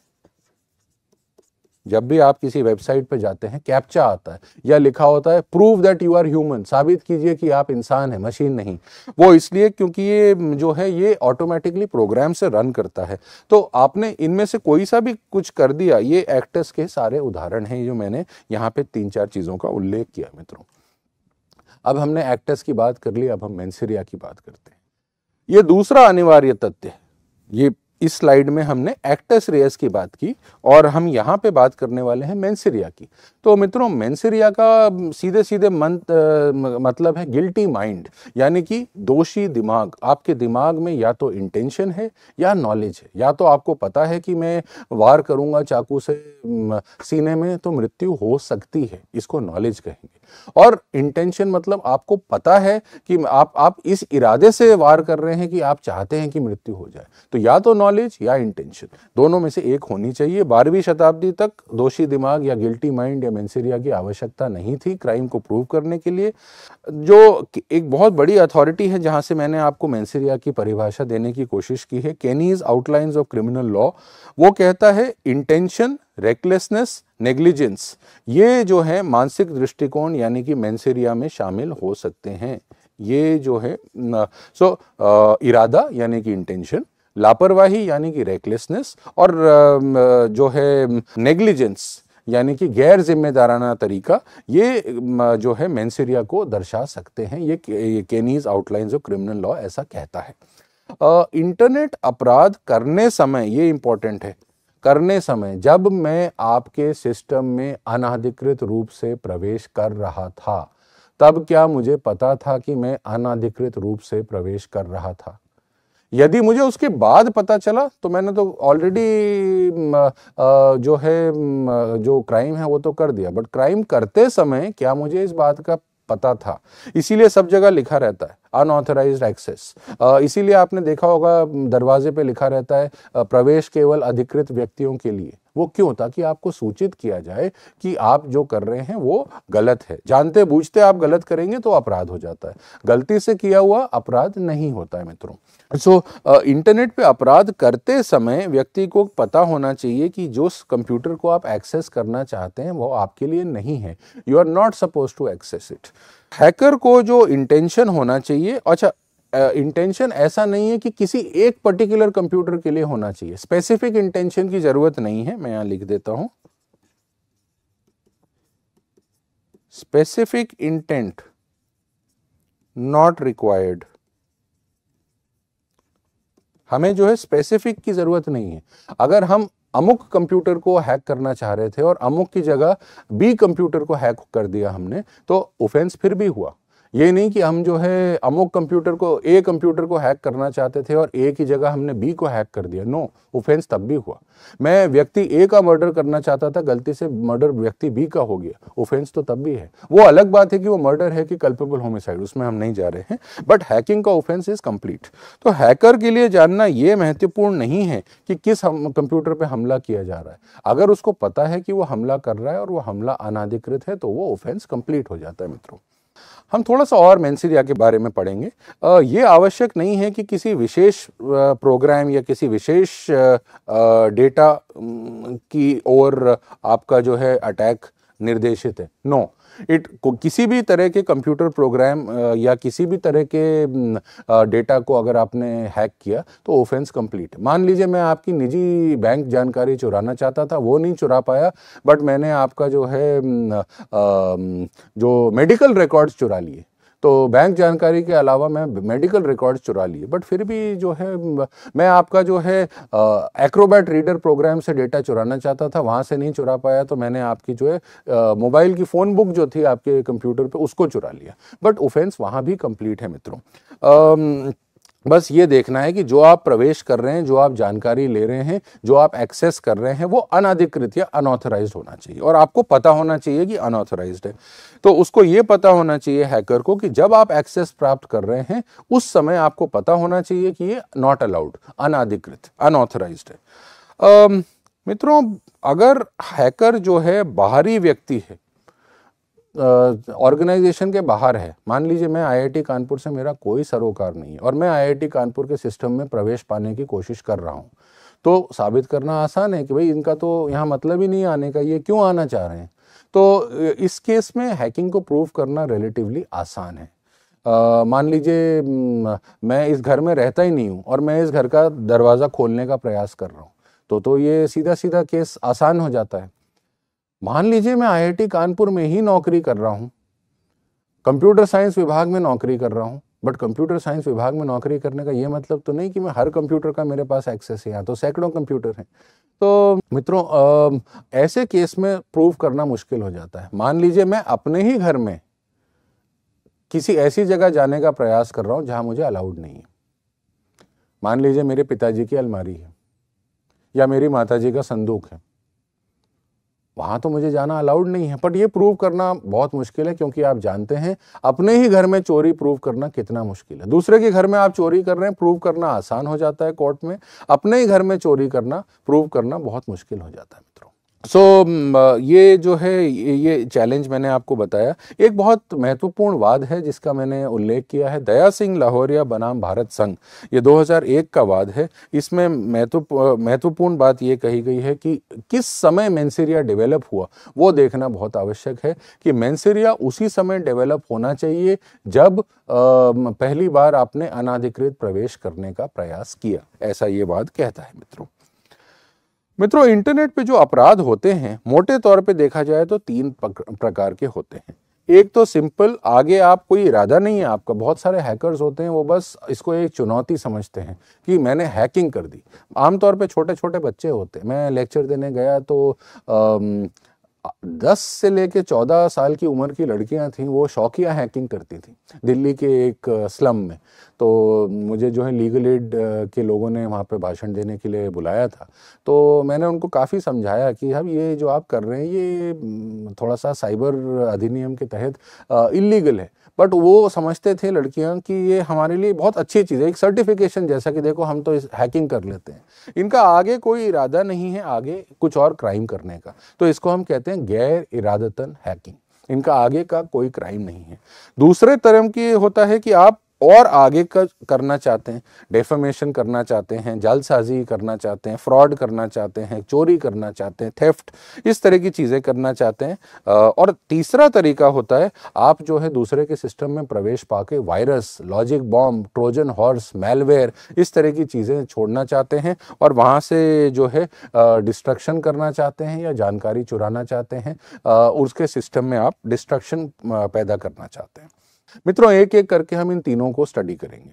S1: जब भी आप किसी वेबसाइट पर जाते हैं कैप्चा आता है या लिखा होता है prove that you are human साबित कीजिए कि आप इंसान है मशीन नहीं वो इसलिए क्योंकि ये जो है ये ऑटोमेटिकली प्रोग्राम से रन करता है तो आपने इनमें से कोई सा भी कुछ कर दिया ये एक्टर्स के सारे उदाहरण हैं जो मैंने यहाँ पे तीन चार चीज़ों का उल्लेख किया मित्रों अब हमने एक्टर्स की बात कर ली अब हम मैंसिरिया की बात करते हैं ये दूसरा अनिवार्य तथ्य है ये इस स्लाइड में हमने एक्टस रेयस की बात की और हम यहाँ पे बात करने वाले हैं मैंसिरिया की तो मित्रों मैंसिरिया का सीधे सीधे मन मतलब है गिल्टी माइंड यानी कि दोषी दिमाग आपके दिमाग में या तो इंटेंशन है या नॉलेज है या तो आपको पता है कि मैं वार करूँगा चाकू से सीने में तो मृत्यु हो सकती है इसको नॉलेज कहेंगे और इंटेंशन मतलब आपको पता है कि आप आप इस इरादे से वार कर रहे हैं कि आप चाहते हैं कि मृत्यु हो जाए तो या तो नॉलेज या इंटेंशन दोनों में से एक होनी चाहिए बारहवीं शताब्दी तक दोषी दिमाग या गिल्टी माइंड या मैंसेरिया की आवश्यकता नहीं थी क्राइम को प्रूव करने के लिए जो एक बहुत बड़ी अथॉरिटी है जहाँ से मैंने आपको मैंसेरिया की परिभाषा देने की कोशिश की है Kenny's outlines of criminal law वो कहता है इंटेंशन रेकलेसनेस नेग्लिजेंस ये जो है मानसिक दृष्टिकोण यानी कि मैंसेरिया में शामिल हो सकते हैं ये जो है सो so, इरादा यानी कि इंटेंशन लापरवाही यानी कि रेकलेसनेस और जो है नेग्लिजेंस यानी कि गैर जिम्मेदाराना तरीका ये जो है मैंसेरिया को दर्शा सकते हैं ये, ये Kenny's outlines of criminal law ऐसा कहता है इंटरनेट अपराध करने समय ये इंपॉर्टेंट है करने समय जब मैं आपके सिस्टम में अनाधिकृत रूप से प्रवेश कर रहा था तब क्या मुझे पता था कि मैं अनाधिकृत रूप से प्रवेश कर रहा था यदि मुझे उसके बाद पता चला तो मैंने तो ऑलरेडी जो है जो क्राइम है वो तो कर दिया बट क्राइम करते समय क्या मुझे इस बात का पता था इसीलिए सब जगह लिखा रहता है अनऑथोराइज एक्सेस uh, इसीलिए आपने देखा होगा दरवाजे पे लिखा रहता है uh, प्रवेश केवल अधिकृत व्यक्तियों के लिए वो क्यों ताकि आपको सूचित किया जाए कि आप जो कर रहे हैं वो गलत है जानते बूझते आप गलत करेंगे तो अपराध हो जाता है गलती से किया हुआ अपराध नहीं होता है मित्रों सो so, इंटरनेट uh, पे अपराध करते समय व्यक्ति को पता होना चाहिए कि जो कंप्यूटर को आप एक्सेस करना चाहते हैं वो आपके लिए नहीं है you are not suppose to access it hacker को जो इंटेंशन होना चाहिए अच्छा इंटेंशन ऐसा नहीं है कि किसी एक पर्टिकुलर कंप्यूटर के लिए होना चाहिए स्पेसिफिक इंटेंशन की जरूरत नहीं है मैं यहां लिख देता हूं स्पेसिफिक इंटेंट नॉट रिक्वायर्ड हमें जो है स्पेसिफिक की जरूरत नहीं है अगर हम अमुक कंप्यूटर को हैक करना चाह रहे थे और अमुक की जगह बी कंप्यूटर को हैक कर दिया हमने तो ऑफेंस फिर भी हुआ ये नहीं कि हम जो है अमुक कंप्यूटर को ए कंप्यूटर को हैक करना चाहते थे और ए की जगह हमने बी को हैक कर दिया नो ऑफेंस तब भी हुआ मैं व्यक्ति ए का मर्डर करना चाहता था गलती से मर्डर व्यक्ति बी का हो गया ऑफेंस तो तब भी है वो अलग बात है कि वो मर्डर है कि कल्पेबल होमिसाइड उसमें हम नहीं जा रहे हैं बट हैकिंग का ऑफेंस इज कंप्लीट तो हैकर के लिए जानना ये महत्वपूर्ण नहीं है कि किस कंप्यूटर पर हमला किया जा रहा है अगर उसको पता है कि वो हमला कर रहा है और वो हमला अनाधिकृत है तो वो ऑफेंस कंप्लीट हो जाता है मित्रों हम थोड़ा सा और मेन्सीरिया के बारे में पढ़ेंगे ये आवश्यक नहीं है कि किसी विशेष प्रोग्राम या किसी विशेष डेटा की ओर आपका जो है अटैक निर्देशित है नो no. इट किसी भी तरह के कंप्यूटर प्रोग्राम या किसी भी तरह के डेटा को अगर आपने हैक किया तो ऑफेंस कंप्लीट मान लीजिए मैं आपकी निजी बैंक जानकारी चुराना चाहता था वो नहीं चुरा पाया बट मैंने आपका जो है जो मेडिकल रिकॉर्ड्स चुरा लिए तो बैंक जानकारी के अलावा मैं मेडिकल रिकॉर्ड्स चुरा लिए बट फिर भी जो है मैं आपका जो है एक्रोबैट रीडर प्रोग्राम से डेटा चुराना चाहता था वहाँ से नहीं चुरा पाया तो मैंने आपकी जो है मोबाइल की फ़ोन बुक जो थी आपके कंप्यूटर पर उसको चुरा लिया बट ओफेंस वहाँ भी कंप्लीट है मित्रों बस ये देखना है कि जो आप प्रवेश कर रहे हैं जो आप जानकारी ले रहे हैं जो आप एक्सेस कर रहे हैं वो अनाधिकृत या अनऑथराइज होना चाहिए और आपको पता होना चाहिए कि अनऑथराइज है तो उसको ये पता होना चाहिए हैकर को कि जब आप एक्सेस प्राप्त कर रहे हैं उस समय आपको पता होना चाहिए कि ये नॉट अलाउड अनाधिकृत अनऑथराइज है मित्रों अगर हैकर जो है बाहरी व्यक्ति है ऑर्गेनाइजेशन के बाहर है मान लीजिए मैं आईआईटी कानपुर से मेरा कोई सरोकार नहीं और मैं आईआईटी कानपुर के सिस्टम में प्रवेश पाने की कोशिश कर रहा हूँ तो साबित करना आसान है कि भाई इनका तो यहाँ मतलब ही नहीं आने का ये क्यों आना चाह रहे हैं तो इस केस में हैकिंग को प्रूव करना रिलेटिवली आसान है Uh, मान लीजिए मैं इस घर में रहता ही नहीं हूँ और मैं इस घर का दरवाज़ा खोलने का प्रयास कर रहा हूँ तो तो ये सीधा सीधा केस आसान हो जाता है मान लीजिए मैं आईआईटी कानपुर में ही नौकरी कर रहा हूँ कंप्यूटर साइंस विभाग में नौकरी कर रहा हूँ बट कंप्यूटर साइंस विभाग में नौकरी करने का ये मतलब तो नहीं कि मैं हर कंप्यूटर का मेरे पास एक्सेस है यहाँ तो सैकड़ों कंप्यूटर हैं तो मित्रों ऐसे केस में प्रूव करना मुश्किल हो जाता है मान लीजिए मैं अपने ही घर में किसी ऐसी जगह जाने का प्रयास कर रहा हूँ जहाँ मुझे अलाउड नहीं है मान लीजिए मेरे पिताजी की अलमारी है या मेरी माताजी का संदूक है वहाँ तो मुझे जाना अलाउड नहीं है बट ये प्रूव करना बहुत मुश्किल है क्योंकि आप जानते हैं अपने ही घर में चोरी प्रूव करना कितना मुश्किल है दूसरे के घर में आप चोरी कर रहे हैं प्रूव करना आसान हो जाता है कोर्ट में अपने ही घर में चोरी करना प्रूव करना बहुत मुश्किल हो जाता है मित्रों सो so, mm, ये जो है ये चैलेंज मैंने आपको बताया एक बहुत महत्वपूर्ण वाद है जिसका मैंने उल्लेख किया है दया सिंह लाहौरिया बनाम भारत संघ ये 2001 का वाद है इसमें महत्वपूर्ण महत्वपूर्ण बात ये कही गई है कि किस समय मैंसेरिया डेवलप हुआ वो देखना बहुत आवश्यक है कि मैंसेरिया उसी समय डेवलप होना चाहिए जब पहली बार आपने अनाधिकृत प्रवेश करने का प्रयास किया ऐसा ये वाद कहता है मित्रों मित्रों इंटरनेट पे जो अपराध होते हैं मोटे तौर पे देखा जाए तो तीन प्रकार के होते हैं एक तो सिंपल आगे आप कोई इरादा नहीं है आपका बहुत सारे हैकर्स होते हैं वो बस इसको एक चुनौती समझते हैं कि मैंने हैकिंग कर दी आमतौर पे छोटे छोटे बच्चे होते हैं मैं लेक्चर देने गया तो आ, दस से लेके चौदह साल की उम्र की लड़कियां थीं वो शौकिया हैकिंग करती थी दिल्ली के एक स्लम में तो मुझे जो है लीगल एड के लोगों ने वहाँ पे भाषण देने के लिए बुलाया था तो मैंने उनको काफ़ी समझाया कि हम ये जो आप कर रहे हैं ये थोड़ा सा साइबर अधिनियम के तहत इलीगल है बट वो समझते थे लड़कियां कि ये हमारे लिए बहुत अच्छी चीज़ है एक सर्टिफिकेशन जैसा कि देखो हम तो इस हैकिंग कर लेते हैं इनका आगे कोई इरादा नहीं है आगे कुछ और क्राइम करने का तो इसको हम कहते हैं गैर इरादतन हैकिंग इनका आगे का कोई क्राइम नहीं है दूसरे तरह की होता है कि आप और आगे कर, करना चाहते हैं डेफामेशन करना चाहते हैं जालसाजी करना चाहते हैं फ्रॉड करना चाहते हैं चोरी करना चाहते हैं थेफ्ट इस तरह की चीज़ें करना चाहते हैं और तीसरा तरीका होता है आप जो है दूसरे के सिस्टम में प्रवेश पाके virus logic bomb Trojan horse malware इस तरह की चीज़ें छोड़ना चाहते हैं और वहाँ से जो है डिस्ट्रक्शन करना चाहते हैं या जानकारी चुराना चाहते हैं उसके सिस्टम में आप डिस्ट्रक्शन पैदा करना चाहते हैं मित्रों एक एक करके हम इन तीनों को स्टडी करेंगे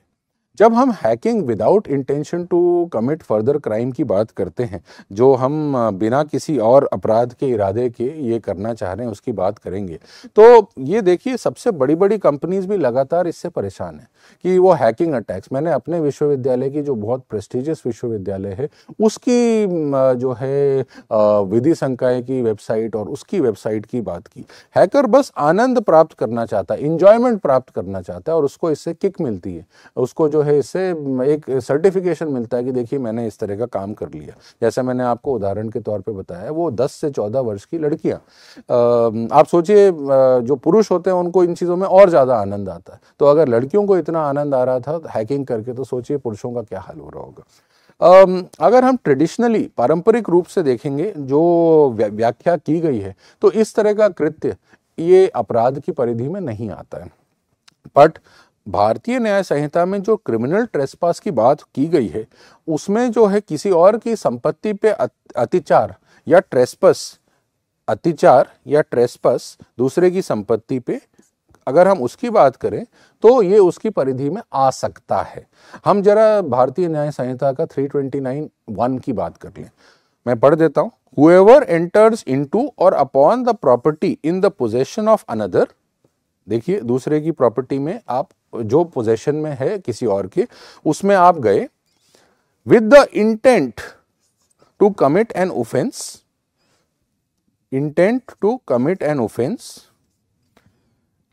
S1: जब हम hacking without intention to commit further crime की बात करते हैं जो हम बिना किसी और अपराध के इरादे के ये करना चाह रहे हैं उसकी बात करेंगे तो ये देखिए सबसे बड़ी बड़ी कंपनीज भी लगातार इससे परेशान है कि वो हैकिंग अटैक्स मैंने अपने विश्वविद्यालय की जो बहुत प्रेस्टिजियस विश्वविद्यालय है उसकी जो है विधि संकाय की वेबसाइट और उसकी वेबसाइट की बात की हैकर बस आनंद प्राप्त करना चाहता है इंजॉयमेंट प्राप्त करना चाहता है और उसको इससे किक मिलती है उसको जो है इससे एक सर्टिफिकेशन मिलता है कि देखिए मैंने इस तरह का काम कर लिया जैसे मैंने आपको उदाहरण के तौर पे बताया वो 10 से 14 वर्ष की लड़कियां आप सोचिए जो पुरुष होते हैं उनको इन चीज़ों में और ज़्यादा आनंद आता है तो अगर लड़कियों को इतना आनंद आ रहा था हैकिंग करके तो सोचिए पुरुषों का क्या हाल हो रहा होगा अगर हम ट्रेडिशनली पारंपरिक रूप से देखेंगे जो व्याख्या की गई है तो इस तरह का कृत्य ये अपराध की परिधि में नहीं आता है बट भारतीय न्याय संहिता में जो क्रिमिनल ट्रेसपास की बात की गई है उसमें जो है किसी और की संपत्ति पे अतिचार या ट्रेसपस अतिचार या ट्रेसपस दूसरे की संपत्ति पे अगर हम उसकी बात करें तो ये उसकी परिधि में आ सकता है हम जरा भारतीय न्याय संहिता का 329 वन की बात कर लें मैं पढ़ देता हूँ हुएवर एंटर्स इनटू और upon the property in the possession of another देखिए दूसरे की प्रॉपर्टी में आप जो पोजेशन में है किसी और की उसमें आप गए with the intent to commit an offence intent to commit an offence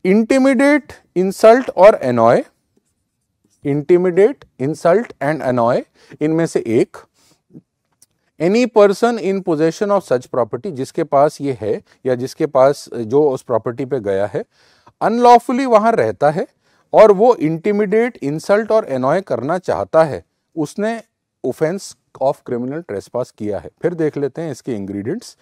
S1: intimidate insult और annoy intimidate insult and annoy इनमें से एक any person in possession of such property जिसके पास ये है या जिसके पास जो उस प्रॉपर्टी पे गया है अनलॉफुली वहां रहता है और वो इंटिमिडेट इंसल्ट और एनॉय करना चाहता है उसने ऑफेंस ऑफ क्रिमिनल ट्रेसपास किया है फिर देख लेते हैं इसके इंग्रेडिएंट्स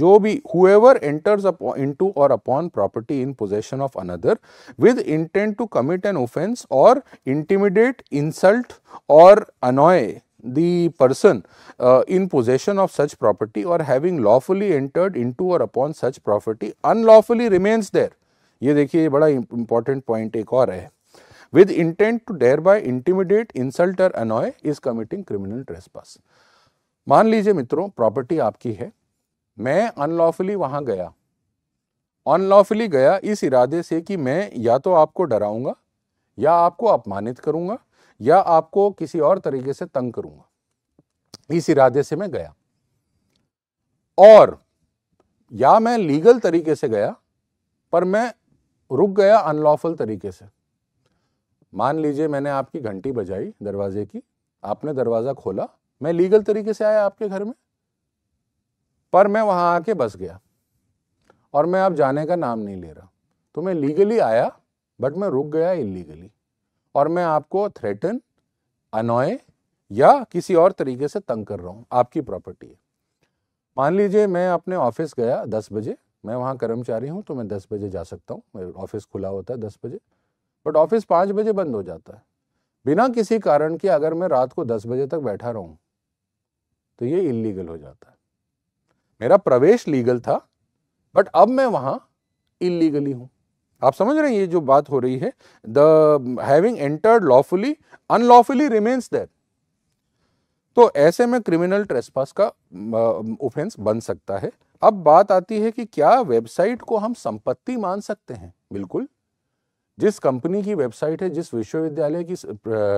S1: जो भी हुएवर एंटर्स इनटू और upon property in possession of another with intent to commit an offence और इंटिमिडेट इंसल्ट और annoy the person uh, in possession of such property or having lawfully entered into or upon such property unlawfully remains there ये देखिए बड़ा important point एक और है with intent to thereby intimidate insult और annoy is committing criminal trespass मान लीजिए मित्रों प्रॉपर्टी आपकी है मैं अनलॉफुली वहां गया अनलॉफुली गया इस इरादे से कि मैं या तो आपको डराऊंगा या आपको अपमानित करूंगा या आपको किसी और तरीके से तंग करूंगा इस इरादे से मैं गया और या मैं लीगल तरीके से गया पर मैं रुक गया अनलॉफुल तरीके से मान लीजिए मैंने आपकी घंटी बजाई दरवाजे की आपने दरवाज़ा खोला मैं लीगल तरीके से आया आपके घर में पर मैं वहाँ आके बस गया और मैं आप जाने का नाम नहीं ले रहा तो मैं लीगली आया बट मैं रुक गया इलीगली और मैं आपको थ्रेटन अनॉय या किसी और तरीके से तंग कर रहा हूँ आपकी प्रॉपर्टी है मान लीजिए मैं अपने ऑफिस गया दस बजे मैं वहाँ कर्मचारी हूँ तो मैं दस बजे जा सकता हूँ ऑफिस खुला होता है दस बजे बट ऑफिस पाँच बजे बंद हो जाता है बिना किसी कारण के अगर मैं रात को दस बजे तक बैठा रहूँ तो ये इलीगल हो जाता है मेरा प्रवेश लीगल था बट अब मैं वहाँ इलीगली हूँ आप समझ रहे हैं ये जो बात हो रही है the having entered lawfully unlawfully remains there तो ऐसे में क्रिमिनल ट्रेसपास का ऑफेंस बन सकता है अब बात आती है कि क्या वेबसाइट को हम संपत्ति मान सकते हैं बिल्कुल जिस कंपनी की वेबसाइट है जिस विश्वविद्यालय की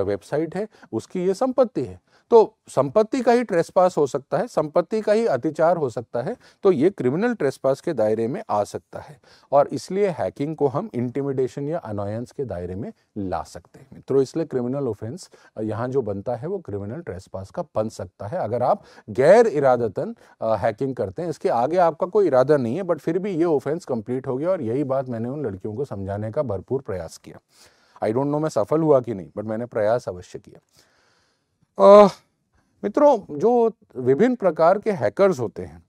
S1: वेबसाइट है उसकी ये संपत्ति है तो संपत्ति का ही ट्रेसपास हो सकता है संपत्ति का ही अतिचार हो सकता है तो ये क्रिमिनल ट्रेसपास के दायरे में आ सकता है और इसलिए हैकिंग को हम इंटिमिडेशन या अनोयंस के दायरे में ला सकते हैं मित्रों इसलिए क्रिमिनल ऑफेंस यहाँ जो बनता है वो क्रिमिनल ट्रेसपास का बन सकता है अगर आप गैर इरादतन हैकिंग करते हैं इसके आगे आपका कोई इरादा नहीं है बट फिर भी ये ऑफेंस कंप्लीट हो गया और यही बात मैंने उन लड़कियों को समझाने का भरपूर प्रयास किया आई डोंट नो मैं सफल हुआ कि नहीं बट मैंने प्रयास अवश्य किया मित्रों जो विभिन्न प्रकार के हैकर्स होते हैं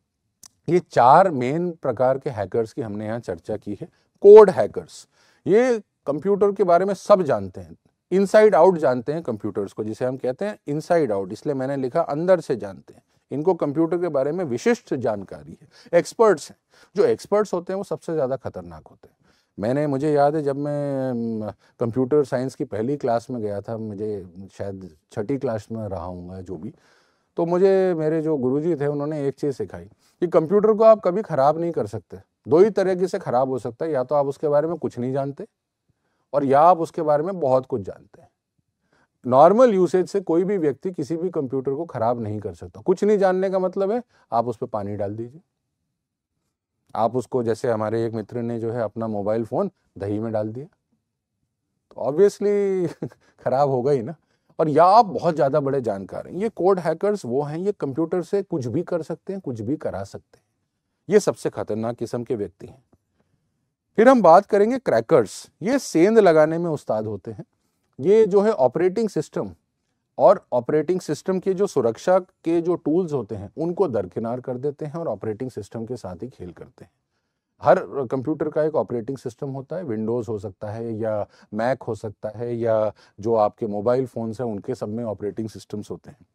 S1: ये चार मेन प्रकार के हैकर्स की हमने यहाँ चर्चा की है कोड हैकर्स ये कंप्यूटर के बारे में सब जानते हैं इनसाइड आउट जानते हैं कंप्यूटर्स को जिसे हम कहते हैं इनसाइड आउट इसलिए मैंने लिखा अंदर से जानते हैं इनको कंप्यूटर के बारे में विशिष्ट जानकारी है एक्सपर्ट्स हैं जो एक्सपर्ट्स होते हैं वो सबसे ज़्यादा खतरनाक होते हैं मैंने मुझे याद है जब मैं कंप्यूटर साइंस की पहली क्लास में गया था मुझे शायद छठी क्लास में रहा हूँ जो भी तो मुझे मेरे जो गुरुजी थे उन्होंने एक चीज़ सिखाई कि कंप्यूटर को आप कभी ख़राब नहीं कर सकते दो ही तरीके से ख़राब हो सकता है या तो आप उसके बारे में कुछ नहीं जानते और या आप उसके बारे में बहुत कुछ जानते हैं नॉर्मल यूसेज से कोई भी व्यक्ति किसी भी कंप्यूटर को ख़राब नहीं कर सकता कुछ नहीं जानने का मतलब है आप उस पर पानी डाल दीजिए आप उसको जैसे हमारे एक मित्र ने जो है अपना मोबाइल फ़ोन दही में डाल दिया तो ऑब्वियसली ख़राब होगा ही ना और या आप बहुत ज़्यादा बड़े जानकार हैं ये कोड हैकर्स वो हैं ये कंप्यूटर से कुछ भी कर सकते हैं कुछ भी करा सकते हैं ये सबसे खतरनाक किस्म के व्यक्ति हैं फिर हम बात करेंगे क्रैकर्स ये सेंध लगाने में उस्ताद होते हैं ये जो है ऑपरेटिंग सिस्टम और ऑपरेटिंग सिस्टम के जो सुरक्षा के जो टूल्स होते हैं उनको दरकिनार कर देते हैं और ऑपरेटिंग सिस्टम के साथ ही खेल करते हैं हर कंप्यूटर का एक ऑपरेटिंग सिस्टम होता है विंडोज़ हो सकता है या मैक हो सकता है या जो आपके मोबाइल फ़ोन्स हैं उनके सब में ऑपरेटिंग सिस्टम्स होते हैं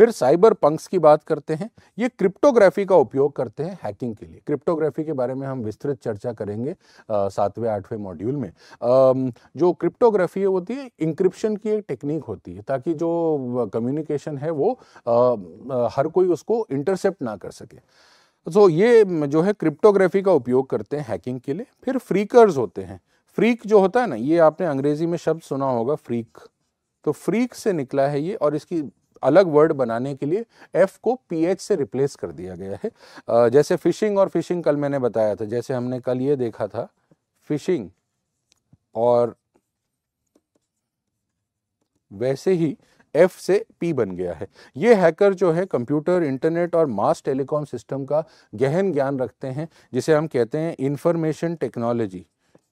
S1: फिर साइबर पंक्स की बात करते हैं ये क्रिप्टोग्राफी का उपयोग करते हैं हैकिंग के लिए क्रिप्टोग्राफी के बारे में हम विस्तृत चर्चा करेंगे सातवें आठवें मॉड्यूल में आ, जो क्रिप्टोग्राफी होती है इंक्रिप्शन की एक टेक्निक होती है ताकि जो कम्युनिकेशन है वो आ, आ, हर कोई उसको इंटरसेप्ट ना कर सके तो ये जो है क्रिप्टोग्राफी का उपयोग करते हैं हैकिंग के लिए फिर फ्रीकर्स होते हैं फ्रीक जो होता है ना ये आपने अंग्रेजी में शब्द सुना होगा फ्रीक तो फ्रीक से निकला है ये और इसकी अलग वर्ड बनाने के लिए एफ़ को पीएच से रिप्लेस कर दिया गया है जैसे फ़िशिंग और फिशिंग कल मैंने बताया था जैसे हमने कल ये देखा था फिशिंग और वैसे ही एफ से पी बन गया है ये हैकर जो है कंप्यूटर इंटरनेट और मास टेलीकॉम सिस्टम का गहन ज्ञान रखते हैं जिसे हम कहते हैं इंफॉर्मेशन टेक्नोलॉजी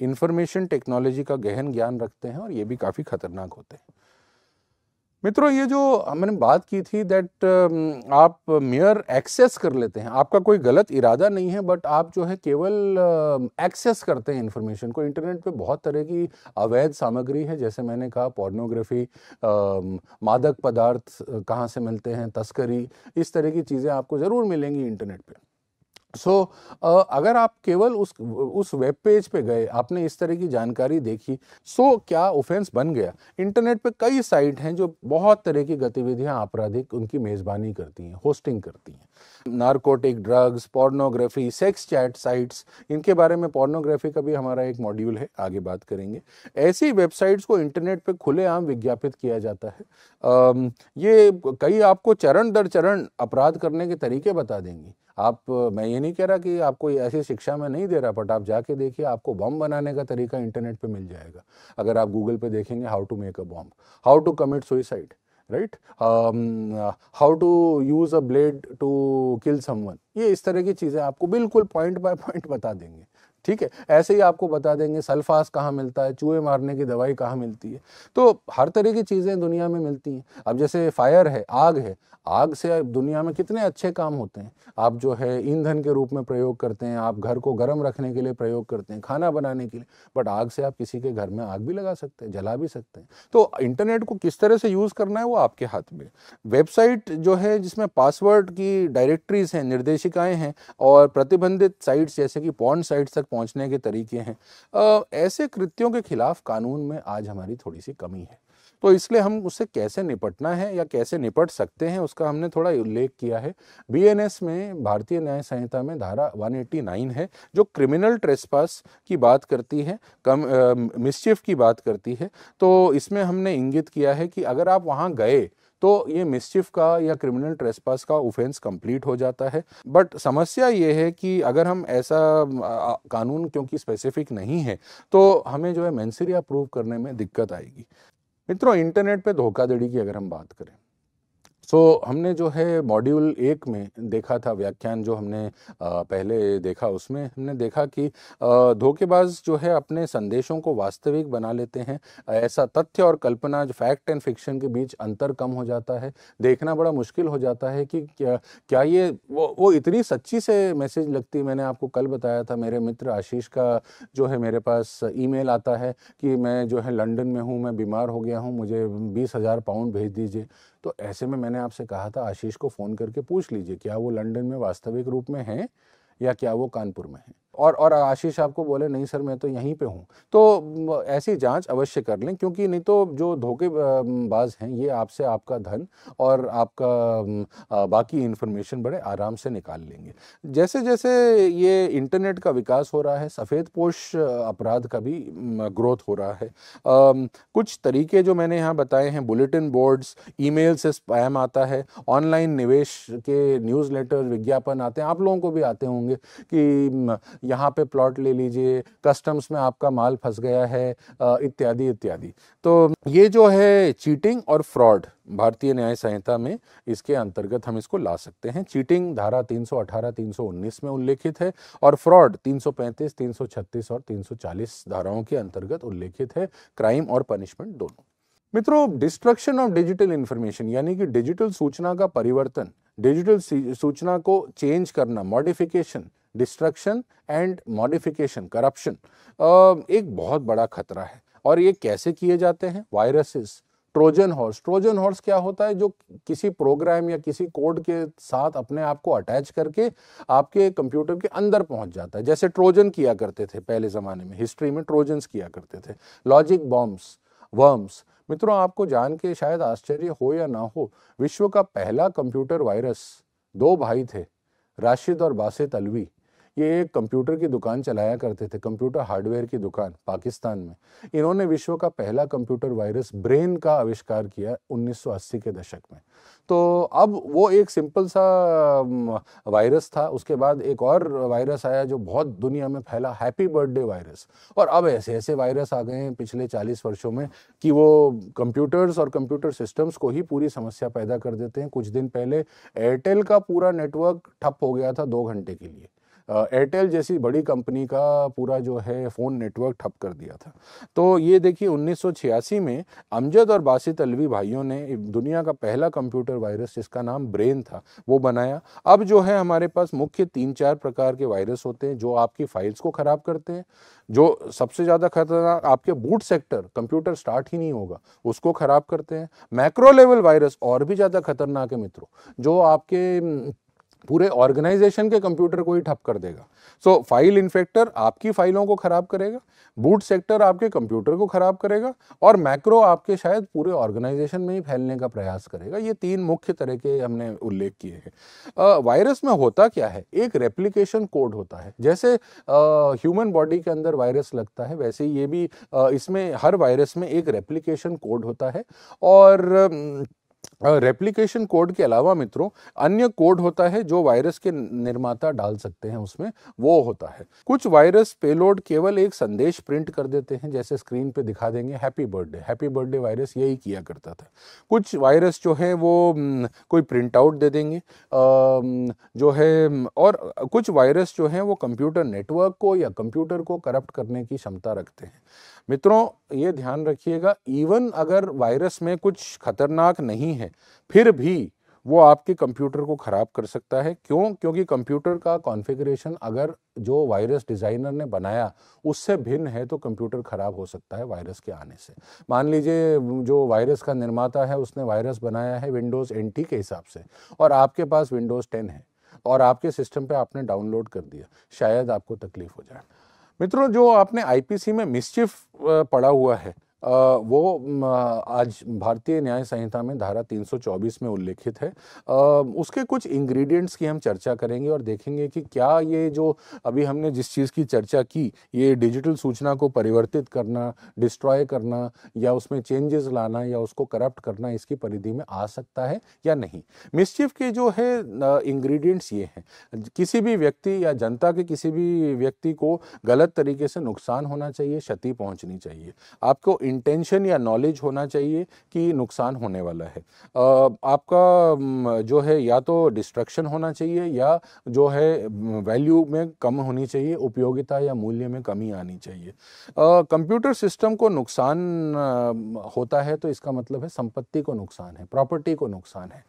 S1: इंफॉर्मेशन टेक्नोलॉजी का गहन ज्ञान रखते हैं और ये भी काफ़ी खतरनाक होते हैं मित्रों ये जो हमने बात की थी दैट um, आप मेयर एक्सेस कर लेते हैं आपका कोई गलत इरादा नहीं है बट आप जो है केवल एक्सेस um, करते हैं इन्फॉर्मेशन को इंटरनेट पे बहुत तरह की अवैध सामग्री है जैसे मैंने कहा पोर्नोग्राफी um, मादक पदार्थ कहाँ से मिलते हैं तस्करी इस तरह की चीज़ें आपको ज़रूर मिलेंगी इंटरनेट पर सो so, अगर आप केवल उस उस वेब पेज पे गए आपने इस तरह की जानकारी देखी सो so, क्या ऑफेंस बन गया इंटरनेट पे कई साइट हैं जो बहुत तरह की गतिविधियां आपराधिक उनकी मेज़बानी करती हैं होस्टिंग करती हैं narcotic drugs pornography sex chat sites इनके बारे में पोर्नोग्राफी का भी हमारा एक मॉड्यूल है आगे बात करेंगे ऐसी वेबसाइट्स को इंटरनेट पर खुलेआम विज्ञापित किया जाता है uh, ये कई आपको चरण दर चरण अपराध करने के तरीके बता देंगी आप मैं ये नहीं कह रहा कि आपको ऐसी शिक्षा में नहीं दे रहा बट आप जाके देखिए आपको बॉम्ब बनाने का तरीका इंटरनेट पे मिल जाएगा अगर आप गूगल पे देखेंगे how to make a bomb how to commit suicide right how to use a blade to kill someone ये इस तरह की चीज़ें आपको बिल्कुल पॉइंट बाय पॉइंट बता देंगे ठीक है ऐसे ही आपको बता देंगे सल्फास कहाँ मिलता है चूहे मारने की दवाई कहाँ मिलती है तो हर तरह की चीज़ें दुनिया में मिलती हैं अब जैसे फायर है आग है आग से दुनिया में कितने अच्छे काम होते हैं आप जो है ईंधन के रूप में प्रयोग करते हैं आप घर को गर्म रखने के लिए प्रयोग करते हैं खाना बनाने के लिए बट आग से आप किसी के घर में आग भी लगा सकते हैं जला भी सकते हैं तो इंटरनेट को किस तरह से यूज़ करना है वो आपके हाथ में वेबसाइट जो है जिसमें पासवर्ड की डायरेक्टरीज हैं निर्देशिकाएँ हैं और प्रतिबंधित साइट्स जैसे कि पॉन्ड साइट्स तक पहुंचने के तरीके हैं आ, ऐसे कृत्यों के खिलाफ कानून में आज हमारी थोड़ी सी कमी है तो इसलिए हम उससे कैसे निपटना है या कैसे निपट सकते हैं उसका हमने थोड़ा उल्लेख किया है बीएनएस में भारतीय न्याय संहिता में धारा 189 है जो क्रिमिनल ट्रेसपास की बात करती है कम मिसचिफ की बात करती है तो इसमें हमने इंगित किया है कि अगर आप वहाँ गए तो ये मिसचिफ का या क्रिमिनल ट्रेसपास का ऑफेंस कंप्लीट हो जाता है बट समस्या ये है कि अगर हम ऐसा कानून क्योंकि स्पेसिफिक नहीं है तो हमें जो है मैंसरिया प्रूव करने में दिक्कत आएगी मित्रों इंटरनेट पे धोखाधड़ी की अगर हम बात करें सो तो so, हमने जो है मॉड्यूल एक में देखा था व्याख्यान जो हमने पहले देखा उसमें हमने देखा कि धोखेबाज जो है अपने संदेशों को वास्तविक बना लेते हैं ऐसा तथ्य और कल्पना जो फैक्ट एंड फिक्शन के बीच अंतर कम हो जाता है देखना बड़ा मुश्किल हो जाता है कि क्या क्या ये वो वो इतनी सच्ची से मैसेज लगती मैंने आपको कल बताया था मेरे मित्र आशीष का जो है मेरे पास ई आता है कि मैं जो है लंडन में हूँ मैं बीमार हो गया हूँ मुझे बीस हज़ार पाउंड भेज दीजिए तो ऐसे में मैंने आपसे कहा था आशीष को फ़ोन करके पूछ लीजिए क्या वो लंदन में वास्तविक रूप में हैं या क्या वो कानपुर में हैं और और आशीष आपको बोले नहीं सर मैं तो यहीं पे हूँ तो ऐसी जांच अवश्य कर लें क्योंकि नहीं तो जो धोखेबाज हैं ये आपसे आपका धन और आपका बाकी इन्फॉर्मेशन बड़े आराम से निकाल लेंगे जैसे जैसे ये इंटरनेट का विकास हो रहा है सफ़ेद पोश अपराध का भी ग्रोथ हो रहा है आ, कुछ तरीके जो मैंने यहाँ बताए हैं बुलेटिन बोर्ड्स ई से स्पैम आता है ऑनलाइन निवेश के न्यूज़ विज्ञापन आते हैं आप लोगों को भी आते होंगे कि यहाँ पे प्लॉट ले लीजिए कस्टम्स में आपका माल फंस गया है इत्यादि इत्यादि तो ये जो है चीटिंग और फ्रॉड भारतीय न्याय संहिता में इसके अंतर्गत हम इसको ला सकते हैं चीटिंग धारा 318, 319 में उल्लेखित है और फ्रॉड 335, 336 और 340 धाराओं के अंतर्गत उल्लेखित है क्राइम और पनिशमेंट दोनों मित्रों डिस्ट्रक्शन ऑफ डिजिटल इन्फॉर्मेशन यानी कि डिजिटल सूचना का परिवर्तन डिजिटल सूचना को चेंज करना modification destruction and modification corruption एक बहुत बड़ा खतरा है और ये कैसे किए जाते हैं viruses Trojan horse Trojan horse क्या होता है जो किसी प्रोग्राम या किसी कोड के साथ अपने आप को अटैच करके आपके कंप्यूटर के अंदर पहुंच जाता है जैसे ट्रोजन किया करते थे पहले ज़माने में हिस्ट्री में ट्रोजन्स किया करते थे लॉजिक बॉम्ब्स वर्म्स मित्रों आपको जान के शायद आश्चर्य हो या ना हो विश्व का पहला कंप्यूटर वायरस दो भाई थे राशिद और बासित अलवी ये कंप्यूटर की दुकान चलाया करते थे कंप्यूटर हार्डवेयर की दुकान पाकिस्तान में इन्होंने विश्व का पहला कंप्यूटर वायरस ब्रेन का आविष्कार किया 1980 के दशक में तो अब वो एक सिंपल सा वायरस था उसके बाद एक और वायरस आया जो बहुत दुनिया में फैला हैप्पी बर्थडे वायरस और अब ऐसे ऐसे वायरस आ गए हैं पिछले 40 वर्षों में कि वो कंप्यूटर्स और कंप्यूटर सिस्टम्स को ही पूरी समस्या पैदा कर देते हैं कुछ दिन पहले एयरटेल का पूरा नेटवर्क ठप हो गया था दो घंटे के लिए एयरटेल जैसी बड़ी कंपनी का पूरा जो है फ़ोन नेटवर्क ठप कर दिया था तो ये देखिए 1986 में अमजद और बासित अलवी भाइयों ने दुनिया का पहला कंप्यूटर वायरस जिसका नाम ब्रेन था वो बनाया अब जो है हमारे पास मुख्य तीन चार प्रकार के वायरस होते हैं जो आपकी फाइल्स को ख़राब करते हैं जो सबसे ज़्यादा खतरनाक आपके बूट सेक्टर कंप्यूटर स्टार्ट ही नहीं होगा उसको ख़राब करते हैं मैक्रो लेवल वायरस और भी ज़्यादा खतरनाक है मित्रों जो आपके पूरे ऑर्गेनाइजेशन के कंप्यूटर को ही ठप कर देगा सो फाइल इन्फेक्टर आपकी फाइलों को ख़राब करेगा बूट सेक्टर आपके कंप्यूटर को ख़राब करेगा और मैक्रो आपके शायद पूरे ऑर्गेनाइजेशन में ही फैलने का प्रयास करेगा ये तीन मुख्य तरह के हमने उल्लेख किए हैं वायरस में होता क्या है एक रेप्लीकेशन कोड होता है जैसे ह्यूमन बॉडी के अंदर वायरस लगता है वैसे ये भी आ, इसमें हर वायरस में एक रेप्लीकेशन कोड होता है और रेप्लिकेशन कोड के अलावा मित्रों अन्य कोड होता है जो वायरस के निर्माता डाल सकते हैं उसमें वो होता है कुछ वायरस पेलोड केवल एक संदेश प्रिंट कर देते हैं जैसे स्क्रीन पे दिखा देंगे happy birthday happy birthday virus यही किया करता था कुछ वायरस जो है वो कोई प्रिंट आउट दे देंगे जो है और कुछ वायरस जो है वो कंप्यूटर नेटवर्क को या कंप्यूटर को करप्ट करने की क्षमता रखते हैं मित्रों ये ध्यान रखिएगा इवन अगर वायरस में कुछ खतरनाक नहीं है फिर भी वो आपके कंप्यूटर को ख़राब कर सकता है क्यों क्योंकि कंप्यूटर का कॉन्फ़िगरेशन अगर जो वायरस डिज़ाइनर ने बनाया उससे भिन्न है तो कंप्यूटर ख़राब हो सकता है वायरस के आने से मान लीजिए जो वायरस का निर्माता है उसने वायरस बनाया है विंडोज़ एन के हिसाब से और आपके पास विंडोज़ टेन है और आपके सिस्टम पर आपने डाउनलोड कर दिया शायद आपको तकलीफ़ हो जाए मित्रों जो आपने आईपीसी में मिसचिफ पड़ा हुआ है वो आज भारतीय न्याय संहिता में धारा 324 में उल्लेखित है उसके कुछ इंग्रेडिएंट्स की हम चर्चा करेंगे और देखेंगे कि क्या ये जो अभी हमने जिस चीज़ की चर्चा की ये डिजिटल सूचना को परिवर्तित करना डिस्ट्रॉय करना या उसमें चेंजेस लाना या उसको करप्ट करना इसकी परिधि में आ सकता है या नहीं मिसचिफ के जो है इंग्रीडियंट्स ये हैं किसी भी व्यक्ति या जनता के किसी भी व्यक्ति को गलत तरीके से नुकसान होना चाहिए क्षति पहुँचनी चाहिए आपको इंटेंशन या नॉलेज होना चाहिए कि नुकसान होने वाला है आपका जो है या तो डिस्ट्रक्शन होना चाहिए या जो है वैल्यू में कम होनी चाहिए उपयोगिता या मूल्य में कमी आनी चाहिए कंप्यूटर सिस्टम को नुकसान होता है तो इसका मतलब है संपत्ति को नुकसान है प्रॉपर्टी को नुकसान है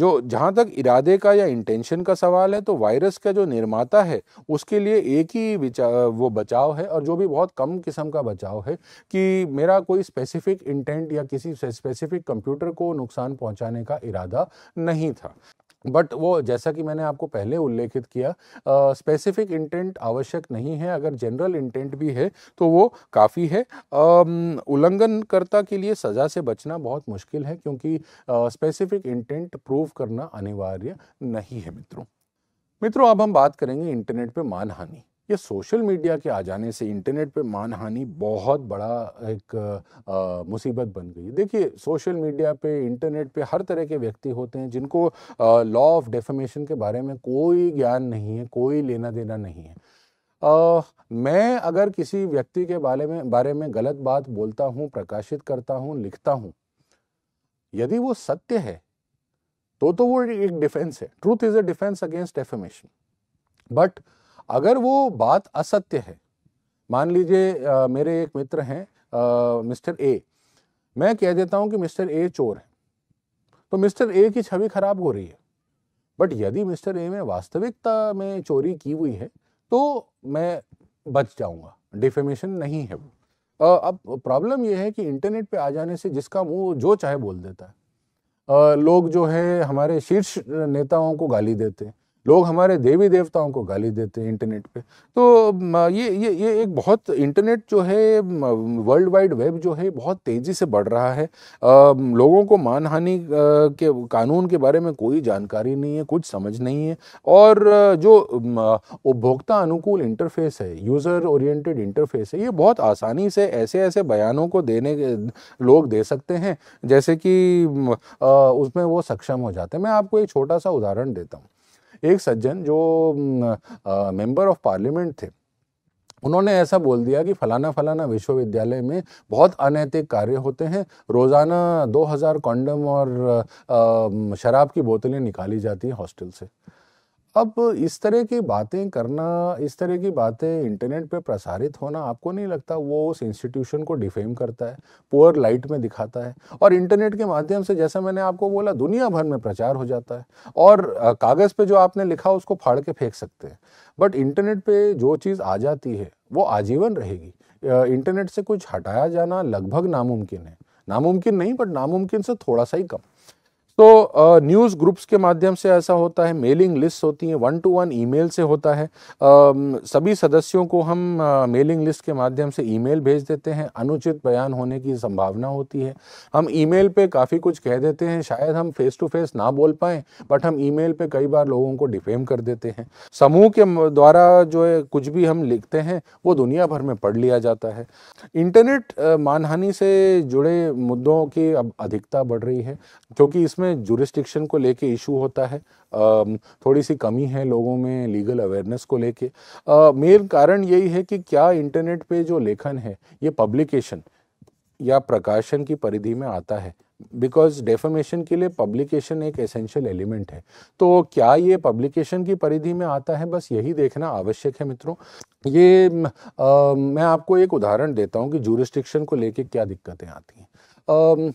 S1: जो जहाँ तक इरादे का या इंटेंशन का सवाल है तो वायरस का जो निर्माता है उसके लिए एक ही वो बचाव है और जो भी बहुत कम किस्म का बचाव है कि मेरा कोई स्पेसिफिक इंटेंट या किसी स्पेसिफिक कंप्यूटर को नुकसान पहुंचाने का इरादा नहीं था बट वो जैसा कि मैंने आपको पहले उल्लेखित किया स्पेसिफिक इंटेंट आवश्यक नहीं है अगर जनरल इंटेंट भी है तो वो काफ़ी है उल्लंघनकर्ता के लिए सज़ा से बचना बहुत मुश्किल है क्योंकि स्पेसिफिक इंटेंट प्रूव करना अनिवार्य नहीं है मित्रों मित्रों अब हम बात करेंगे इंटरनेट पे मानहानि ये सोशल मीडिया के आ जाने से इंटरनेट पे मानहानि बहुत बड़ा एक मुसीबत बन गई देखिए सोशल मीडिया पे इंटरनेट पे हर तरह के व्यक्ति होते हैं जिनको लॉ ऑफ डेफेमेशन के बारे में कोई ज्ञान नहीं है कोई लेना देना नहीं है आ, मैं अगर किसी व्यक्ति के बारे में बारे में गलत बात बोलता हूँ प्रकाशित करता हूँ लिखता हूँ यदि वो सत्य है तो तो वो एक डिफेंस है truth is a defence against defamation but अगर वो बात असत्य है मान लीजिए मेरे एक मित्र हैं मिस्टर ए मैं कह देता हूं कि मिस्टर ए चोर है तो मिस्टर ए की छवि खराब हो रही है बट यदि मिस्टर ए में वास्तविकता में चोरी की हुई है तो मैं बच जाऊंगा डिफेमेशन नहीं है वो अब प्रॉब्लम यह है कि इंटरनेट पे आ जाने से जिसका मुंह जो चाहे बोल देता है लोग जो है हमारे शीर्ष नेताओं को गाली देते हैं लोग हमारे देवी देवताओं को गाली देते हैं इंटरनेट पे तो ये ये ये एक बहुत इंटरनेट जो है वर्ल्ड वाइड वेब जो है बहुत तेज़ी से बढ़ रहा है आ, लोगों को मानहानि के कानून के बारे में कोई जानकारी नहीं है कुछ समझ नहीं है और जो उपभोक्ता अनुकूल इंटरफेस है यूज़र ओरिएंटेड इंटरफेस है ये बहुत आसानी से ऐसे ऐसे बयानों को देने लोग दे सकते हैं जैसे कि उसमें वो सक्षम हो जाते हैं मैं आपको एक छोटा सा उदाहरण देता हूँ एक सज्जन जो मेंबर ऑफ पार्लियामेंट थे उन्होंने ऐसा बोल दिया कि फलाना फलाना विश्वविद्यालय में बहुत अनैतिक कार्य होते हैं रोज़ाना 2000 कॉन्डम और शराब की बोतलें निकाली जाती हैं हॉस्टल से अब इस तरह की बातें करना इस तरह की बातें इंटरनेट पे प्रसारित होना आपको नहीं लगता वो उस इंस्टीट्यूशन को डिफेम करता है पुअर लाइट में दिखाता है और इंटरनेट के माध्यम से जैसा मैंने आपको बोला दुनिया भर में प्रचार हो जाता है और कागज़ पे जो आपने लिखा उसको फाड़ के फेंक सकते हैं बट इंटरनेट पे जो चीज़ आ जाती है वो आजीवन रहेगी इंटरनेट से कुछ हटाया जाना लगभग नामुमकिन है नामुमकिन नहीं बट नामुमकिन से थोड़ा सा ही कम तो न्यूज़ ग्रुप्स के माध्यम से ऐसा होता है मेलिंग लिस्ट होती है वन टू वन ईमेल से होता है सभी सदस्यों को हम मेलिंग लिस्ट के माध्यम से ईमेल भेज देते हैं अनुचित बयान होने की संभावना होती है हम ईमेल पे काफ़ी कुछ कह देते हैं शायद हम फेस टू फेस ना बोल पाएं बट हम ईमेल पे कई बार लोगों को डिफेम कर देते हैं समूह के द्वारा जो है कुछ भी हम लिखते हैं वो दुनिया भर में पढ़ लिया जाता है इंटरनेट मानहानि से जुड़े मुद्दों की अब अधिकता बढ़ रही है क्योंकि इसमें में जुरिस्टिक्शन को लेके इशू होता है थोड़ी सी कमी है लोगों में लीगल अवेयरनेस को लेके मेन कारण यही है कि क्या इंटरनेट पे जो लेखन है ये पब्लिकेशन या प्रकाशन की परिधि में आता है बिकॉज डेफमेशन के लिए पब्लिकेशन एक एसेंशियल एलिमेंट है तो क्या ये पब्लिकेशन की परिधि में आता है बस यही देखना आवश्यक है मित्रों ये आ, मैं आपको एक उदाहरण देता हूँ कि जूरिस्टिक्शन को लेके क्या दिक्कतें आती हैं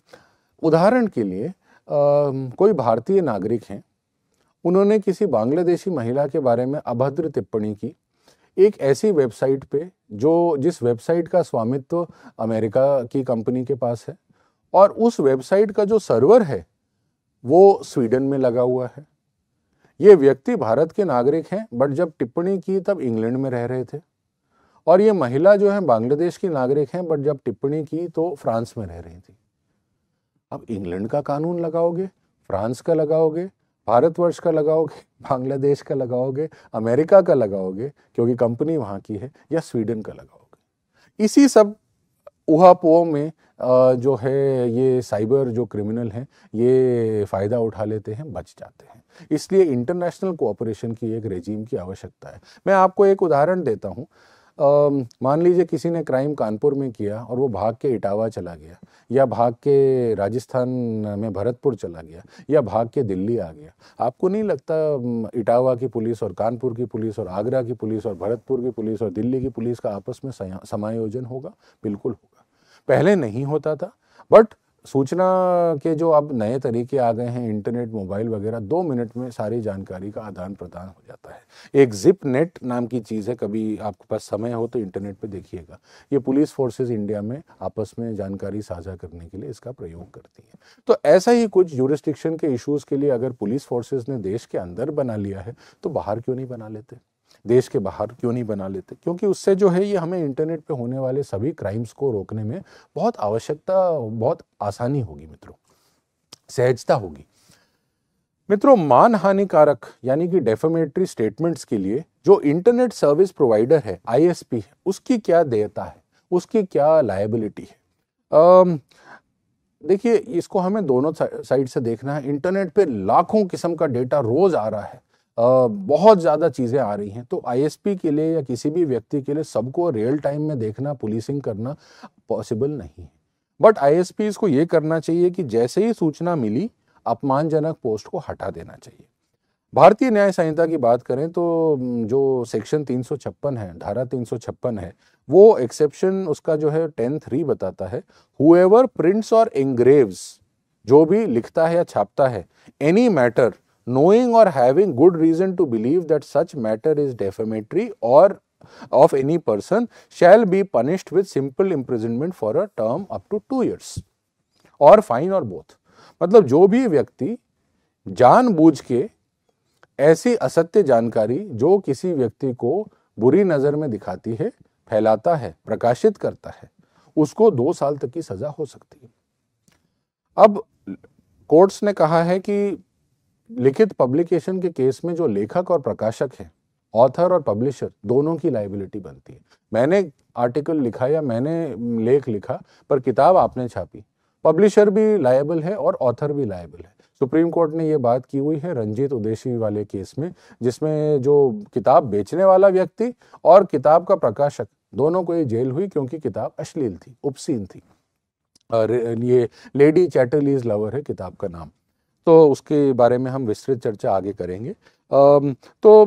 S1: उदाहरण के लिए कोई भारतीय नागरिक हैं उन्होंने किसी बांग्लादेशी महिला के बारे में अभद्र टिप्पणी की एक ऐसी वेबसाइट पे जो जिस वेबसाइट का स्वामित्व अमेरिका की कंपनी के पास है और उस वेबसाइट का जो सर्वर है वो स्वीडन में लगा हुआ है ये व्यक्ति भारत के नागरिक हैं बट जब टिप्पणी की तब इंग्लैंड में रह रहे थे और ये महिला जो है बांग्लादेश की नागरिक हैं बट जब टिप्पणी की तो फ्रांस में रह रही थी अब इंग्लैंड का कानून लगाओगे फ्रांस का लगाओगे भारतवर्ष का लगाओगे बांग्लादेश का लगाओगे अमेरिका का लगाओगे क्योंकि कंपनी वहाँ की है या स्वीडन का लगाओगे इसी सब उहापोह में जो है ये साइबर जो क्रिमिनल हैं ये फ़ायदा उठा लेते हैं बच जाते हैं इसलिए इंटरनेशनल कोऑपरेशन की एक रेजीम की आवश्यकता है मैं आपको एक उदाहरण देता हूँ मान लीजिए किसी ने क्राइम कानपुर में किया और वो भाग के इटावा चला गया या भाग के राजस्थान में भरतपुर चला गया या भाग के दिल्ली आ गया आपको नहीं लगता इटावा की पुलिस और कानपुर की पुलिस और आगरा की पुलिस और भरतपुर की पुलिस और दिल्ली की पुलिस का आपस में समायोजन होगा बिल्कुल होगा पहले नहीं होता था बट सूचना के जो अब नए तरीके आ गए हैं इंटरनेट मोबाइल वगैरह दो मिनट में सारी जानकारी का आदान प्रदान हो जाता है एक जिप नेट नाम की चीज़ है कभी आपके पास समय हो तो इंटरनेट पे देखिएगा ये पुलिस फोर्सेस इंडिया में आपस में जानकारी साझा करने के लिए इसका प्रयोग करती है तो ऐसा ही कुछ यूरिस्टिक्शन के इशूज़ के लिए अगर पुलिस फोर्सेज ने देश के अंदर बना लिया है तो बाहर क्यों नहीं बना लेते देश के बाहर क्यों नहीं बना लेते क्योंकि उससे जो है ये हमें इंटरनेट पे होने वाले सभी क्राइम्स को रोकने में बहुत आवश्यकता बहुत आसानी होगी मित्रों सहजता होगी मित्रों मान हानिकारक यानी कि डेफेमेटरी स्टेटमेंट्स के लिए जो इंटरनेट सर्विस प्रोवाइडर है आईएसपी है उसकी क्या देयता है उसकी क्या लाइबिलिटी है देखिए इसको हमें दोनों साइड से देखना है इंटरनेट पे लाखों किस्म का डेटा रोज़ आ रहा है बहुत ज़्यादा चीज़ें आ रही हैं तो आईएसपी के लिए या किसी भी व्यक्ति के लिए सबको रियल टाइम में देखना पुलिसिंग करना पॉसिबल नहीं है बट आई को ये करना चाहिए कि जैसे ही सूचना मिली अपमानजनक पोस्ट को हटा देना चाहिए भारतीय न्याय संहिता की बात करें तो जो सेक्शन तीन है धारा तीन है वो एक्सेप्शन उसका जो है टेन थ्री बताता है हुएवर प्रिंट्स और एंग्रेव्स जो भी लिखता है या छापता है any matter knowing or having good reason to believe that such matter is defamatory or of any person shall be punished with simple imprisonment for a term up to two years or fine or both मतलब जो भी व्यक्ति जानबूझ के ऐसी असत्य जानकारी जो किसी व्यक्ति को बुरी नज़र में दिखाती है फैलाता है प्रकाशित करता है उसको दो साल तक की सज़ा हो सकती है अब कोर्ट्स ने कहा है कि लिखित पब्लिकेशन के केस में जो लेखक और प्रकाशक है ऑथर और पब्लिशर दोनों की लाइबिलिटी बनती है मैंने आर्टिकल लिखा या मैंने लेख लिखा पर किताब आपने छापी पब्लिशर भी लायबल है और ऑथर भी लायबल है सुप्रीम कोर्ट ने ये बात की हुई है रंजीत उदेशी वाले केस में जिसमें जो किताब बेचने वाला व्यक्ति और किताब का प्रकाशक दोनों को ये जेल हुई क्योंकि किताब अश्लील थी उपसीन थी और ये लेडी चैटरलीज लवर है किताब का नाम तो उसके बारे में हम विस्तृत चर्चा आगे करेंगे तो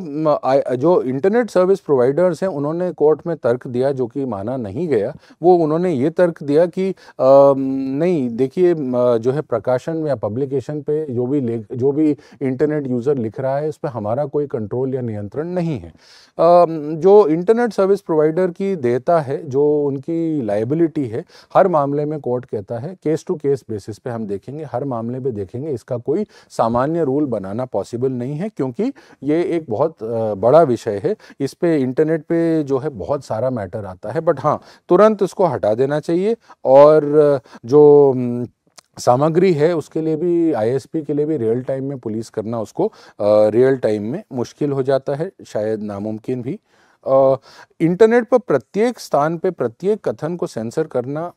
S1: जो इंटरनेट सर्विस प्रोवाइडर्स हैं उन्होंने कोर्ट में तर्क दिया जो कि माना नहीं गया वो उन्होंने ये तर्क दिया कि नहीं देखिए जो है प्रकाशन या पब्लिकेशन पे जो भी जो भी इंटरनेट यूज़र लिख रहा है उस पर हमारा कोई कंट्रोल या नियंत्रण नहीं है जो इंटरनेट सर्विस प्रोवाइडर की देयता है जो उनकी लाइबिलिटी है हर मामले में कोर्ट कहता है केस टू केस बेसिस पे हम देखेंगे हर मामले पे देखेंगे इसका कोई सामान्य रूल बनाना पॉसिबल नहीं है क्योंकि ये एक बहुत बड़ा विषय है इस पर इंटरनेट पे जो है बहुत सारा मैटर आता है बट हाँ तुरंत इसको हटा देना चाहिए और जो सामग्री है उसके लिए भी आईएसपी के लिए भी रियल टाइम में पुलिस करना उसको रियल टाइम में मुश्किल हो जाता है शायद नामुमकिन भी इंटरनेट पर प्रत्येक स्थान पे प्रत्येक कथन को सेंसर करना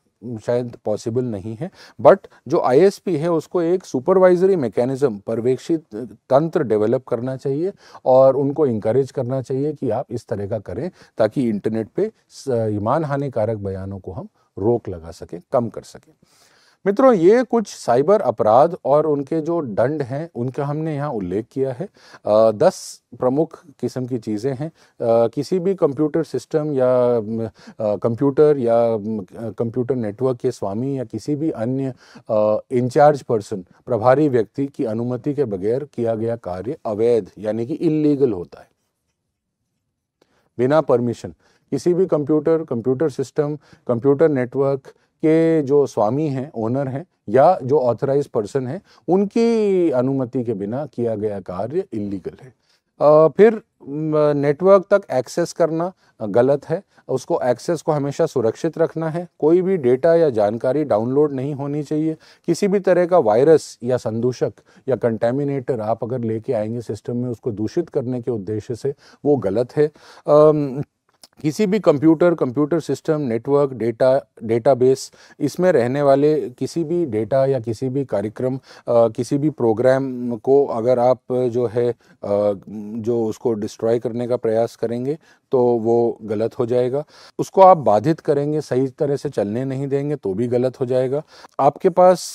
S1: शायद पॉसिबल नहीं है बट जो आईएसपी है उसको एक सुपरवाइजरी मैकेनिज्म परवेक्षित तंत्र डेवलप करना चाहिए और उनको इंकरेज करना चाहिए कि आप इस तरह का करें ताकि इंटरनेट पे ईमान हानिकारक बयानों को हम रोक लगा सकें कम कर सकें मित्रों ये कुछ साइबर अपराध और उनके जो दंड हैं उनका हमने यहाँ उल्लेख किया है दस प्रमुख किस्म की चीज़ें हैं किसी भी कंप्यूटर सिस्टम या कंप्यूटर या कंप्यूटर नेटवर्क के स्वामी या किसी भी अन्य इंचार्ज पर्सन प्रभारी व्यक्ति की अनुमति के बगैर किया गया कार्य अवैध यानी कि इलीगल होता है बिना परमिशन किसी भी computer computer system computer network के जो स्वामी हैं ओनर हैं या जो ऑथराइज पर्सन है उनकी अनुमति के बिना किया गया कार्य इलीगल है आ, फिर नेटवर्क तक एक्सेस करना गलत है उसको एक्सेस को हमेशा सुरक्षित रखना है कोई भी डेटा या जानकारी डाउनलोड नहीं होनी चाहिए किसी भी तरह का वायरस या संदूषक या कंटेमिनेटर आप अगर लेके आएंगे सिस्टम में उसको दूषित करने के उद्देश्य से वो गलत है आ, किसी भी computer computer system network data database इसमें रहने वाले किसी भी डेटा या किसी भी कार्यक्रम किसी भी प्रोग्राम को अगर आप जो है आ, जो उसको डिस्ट्रॉय करने का प्रयास करेंगे तो वो गलत हो जाएगा उसको आप बाधित करेंगे सही तरह से चलने नहीं देंगे तो भी गलत हो जाएगा आपके पास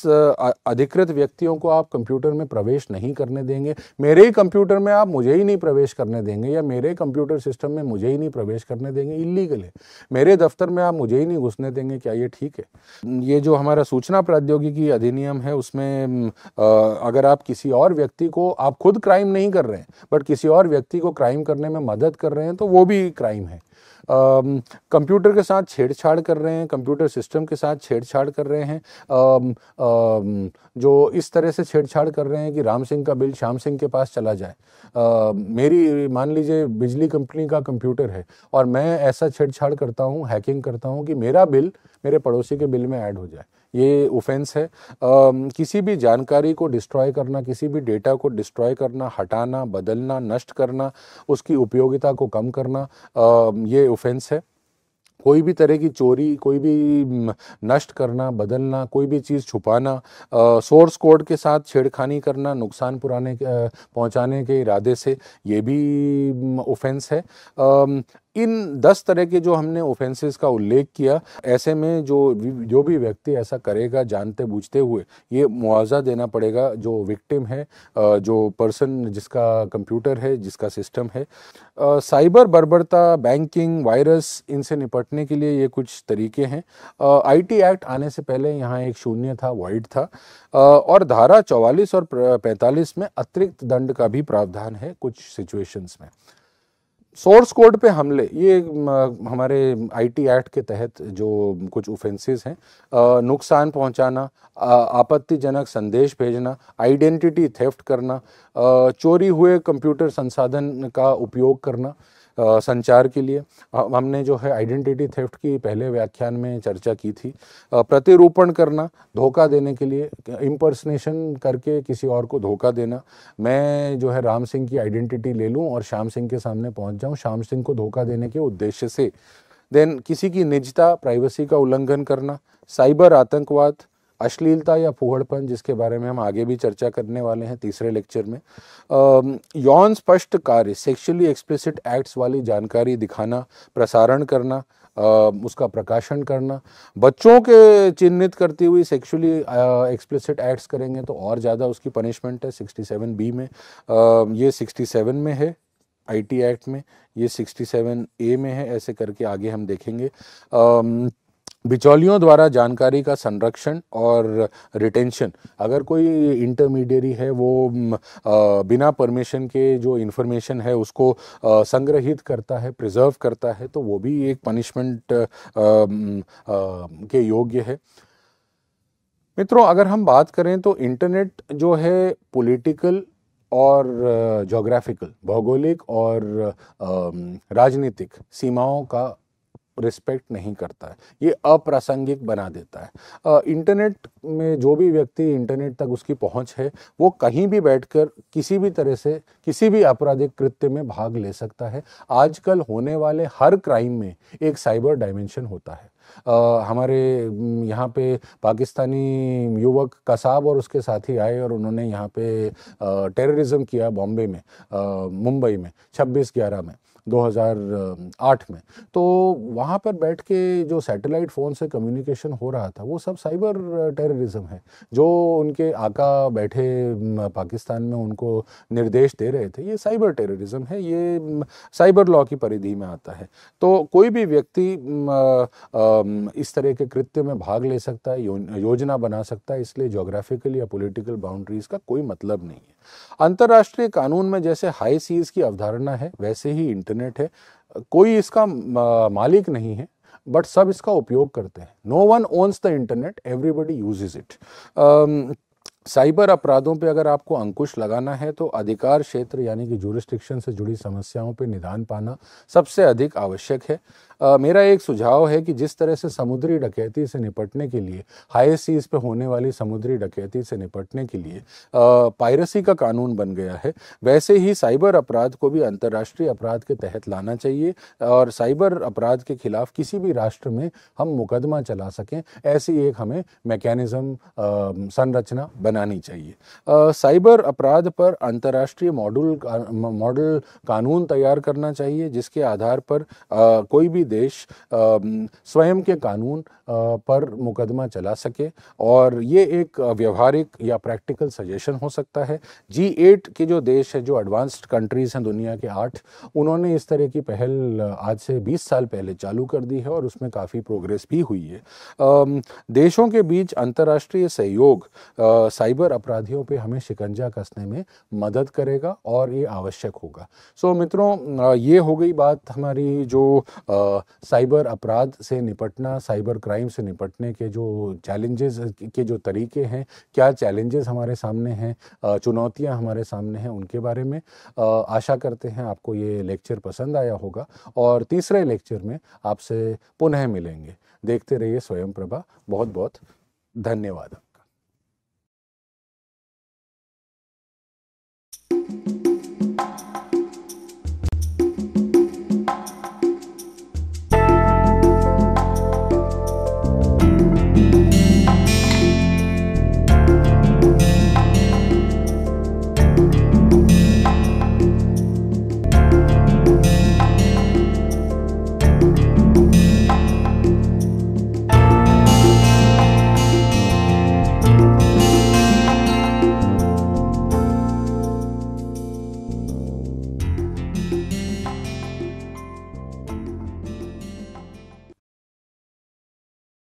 S1: अधिकृत व्यक्तियों को आप कंप्यूटर में प्रवेश नहीं करने देंगे मेरे ही कंप्यूटर में आप मुझे ही नहीं प्रवेश करने देंगे या मेरे कंप्यूटर सिस्टम में मुझे ही नहीं प्रवेश करने देंगे इलीगल है मेरे दफ्तर में आप मुझे ही नहीं घुसने देंगे क्या ये ठीक है ये जो हमारा सूचना प्रौद्योगिकी अधिनियम है उसमें अगर आप किसी और व्यक्ति को आप खुद क्राइम नहीं कर रहे हैं बट किसी और व्यक्ति को क्राइम करने में मदद कर रहे हैं तो वो भी क्राइम है कंप्यूटर के साथ छेड़छाड़ कर रहे हैं कंप्यूटर सिस्टम के साथ छेड़छाड़ कर रहे हैं जो इस तरह से छेड़छाड़ कर रहे हैं कि राम सिंह का बिल श्याम सिंह के पास चला जाए मेरी मान लीजिए बिजली कंपनी का कंप्यूटर है और मैं ऐसा छेड़छाड़ करता हूँ हैकिंग करता हूँ कि मेरा बिल मेरे पड़ोसी के बिल में ऐड हो जाए ये ओफेंस है आ, किसी भी जानकारी को डिस्ट्रॉय करना किसी भी डेटा को डिस्ट्रॉय करना हटाना बदलना नष्ट करना उसकी उपयोगिता को कम करना आ, ये ओफेंस है कोई भी तरह की चोरी कोई भी नष्ट करना बदलना कोई भी चीज़ छुपाना सोर्स कोड के साथ छेड़खानी करना नुकसान पुराने पहुंचाने के इरादे से ये भी ओफेंस है इन दस तरह के जो हमने ऑफेंसेस का उल्लेख किया ऐसे में जो जो भी व्यक्ति ऐसा करेगा जानते बूझते हुए ये मुआवजा देना पड़ेगा जो विक्टिम है जो पर्सन जिसका कंप्यूटर है जिसका सिस्टम है साइबर बर्बरता बैंकिंग वायरस इनसे निपटने के लिए ये कुछ तरीके हैं आईटी एक्ट आने से पहले यहाँ एक शून्य था वाइड था और धारा चौवालीस और पैंतालीस में अतिरिक्त दंड का भी प्रावधान है कुछ सिचुएशंस में सोर्स कोड पे हमले ये हमारे आईटी एक्ट के तहत जो कुछ ऑफेंसेस हैं नुकसान पहुंचाना आपत्तिजनक संदेश भेजना आइडेंटिटी थेफ्ट करना चोरी हुए कंप्यूटर संसाधन का उपयोग करना संचार के लिए हमने जो है आइडेंटिटी थेफ्ट की पहले व्याख्यान में चर्चा की थी प्रतिरूपण करना धोखा देने के लिए इम्पर्सनेशन करके किसी और को धोखा देना मैं जो है राम सिंह की आइडेंटिटी ले लूँ और श्याम सिंह के सामने पहुँच जाऊँ श्याम सिंह को धोखा देने के उद्देश्य से देन किसी की निजता प्राइवेसी का उल्लंघन करना साइबर आतंकवाद अश्लीलता या फूहड़पन जिसके बारे में हम आगे भी चर्चा करने वाले हैं तीसरे लेक्चर में यौन स्पष्ट कार्य सेक्सुअली एक्सप्लिसिट एक्ट्स वाली जानकारी दिखाना प्रसारण करना आ, उसका प्रकाशन करना बच्चों के चिन्हित करती हुई सेक्सुअली एक्सप्लिसिट एक्ट्स करेंगे तो और ज़्यादा उसकी पनिशमेंट है 67 बी में आ, ये 67 में है आईटी एक्ट में ये 67 ए में है ऐसे करके आगे हम देखेंगे आ, बिचौलियों द्वारा जानकारी का संरक्षण और रिटेंशन अगर कोई इंटरमीडियरी है वो बिना परमिशन के जो इन्फॉर्मेशन है उसको संग्रहित करता है प्रिजर्व करता है तो वो भी एक पनिशमेंट के योग्य है मित्रों अगर हम बात करें तो इंटरनेट जो है पॉलिटिकल और जोग्राफिकल भौगोलिक और राजनीतिक सीमाओं का रिस्पेक्ट नहीं करता है ये अप्रासंगिक बना देता है आ, इंटरनेट में जो भी व्यक्ति इंटरनेट तक उसकी पहुंच है वो कहीं भी बैठकर किसी भी तरह से किसी भी आपराधिक कृत्य में भाग ले सकता है आजकल होने वाले हर क्राइम में एक साइबर डायमेंशन होता है आ, हमारे यहाँ पे पाकिस्तानी युवक कसाब और उसके साथी आए और उन्होंने यहाँ पे टेररिज्म किया बॉम्बे में मुंबई में छब्बीस ग्यारह में 2008 में तो वहाँ पर बैठ के जो सैटेलाइट फ़ोन से कम्युनिकेशन हो रहा था वो सब साइबर टेररिज्म है जो उनके आका बैठे पाकिस्तान में उनको निर्देश दे रहे थे ये साइबर टेररिज्म है ये साइबर लॉ की परिधि में आता है तो कोई भी व्यक्ति इस तरह के कृत्य में भाग ले सकता है योजना बना सकता है इसलिए जोग्राफिकल या पोलिटिकल बाउंड्रीज़ का कोई मतलब नहीं है अंतर्राष्ट्रीय कानून में जैसे हाई सीज की अवधारणा है वैसे ही इंटरनेट है कोई इसका मालिक नहीं है बट सब इसका उपयोग करते हैं no one owns the internet everybody uses it cyber अपराधों पे अगर आपको अंकुश लगाना है तो अधिकार क्षेत्र यानी कि जुरिस्ट्रिक्शन से जुड़ी समस्याओं पे निदान पाना सबसे अधिक आवश्यक है आ, मेरा एक सुझाव है कि जिस तरह से समुद्री डकैती से निपटने के लिए हाई सीज पे होने वाली समुद्री डकैती से निपटने के लिए पायरेसी का कानून बन गया है वैसे ही साइबर अपराध को भी अंतर्राष्ट्रीय अपराध के तहत लाना चाहिए और साइबर अपराध के खिलाफ किसी भी राष्ट्र में हम मुकदमा चला सकें ऐसी एक हमें मैकेनिज़्म संरचना बनानी चाहिए आ, साइबर अपराध पर अंतर्राष्ट्रीय मॉडल मॉडल कानून तैयार करना चाहिए जिसके आधार पर आ, कोई भी देश स्वयं के कानून पर मुकदमा चला सके और ये एक व्यवहारिक या प्रैक्टिकल सजेशन हो सकता है जी एट के जो देश है जो एडवांस्ड कंट्रीज़ हैं दुनिया के आठ उन्होंने इस तरह की पहल आज से 20 साल पहले चालू कर दी है और उसमें काफ़ी प्रोग्रेस भी हुई है देशों के बीच अंतर्राष्ट्रीय सहयोग साइबर अपराधियों पर हमें शिकंजा कसने में मदद करेगा और ये आवश्यक होगा सो मित्रों ये हो गई बात हमारी जो साइबर अपराध से निपटना साइबर क्राइम से निपटने के जो चैलेंजेस के जो तरीके हैं क्या चैलेंजेस हमारे सामने हैं चुनौतियां हमारे सामने हैं उनके बारे में आशा करते हैं आपको ये लेक्चर पसंद आया होगा और तीसरे लेक्चर में आपसे पुनः मिलेंगे देखते रहिए स्वयं प्रभा बहुत बहुत धन्यवाद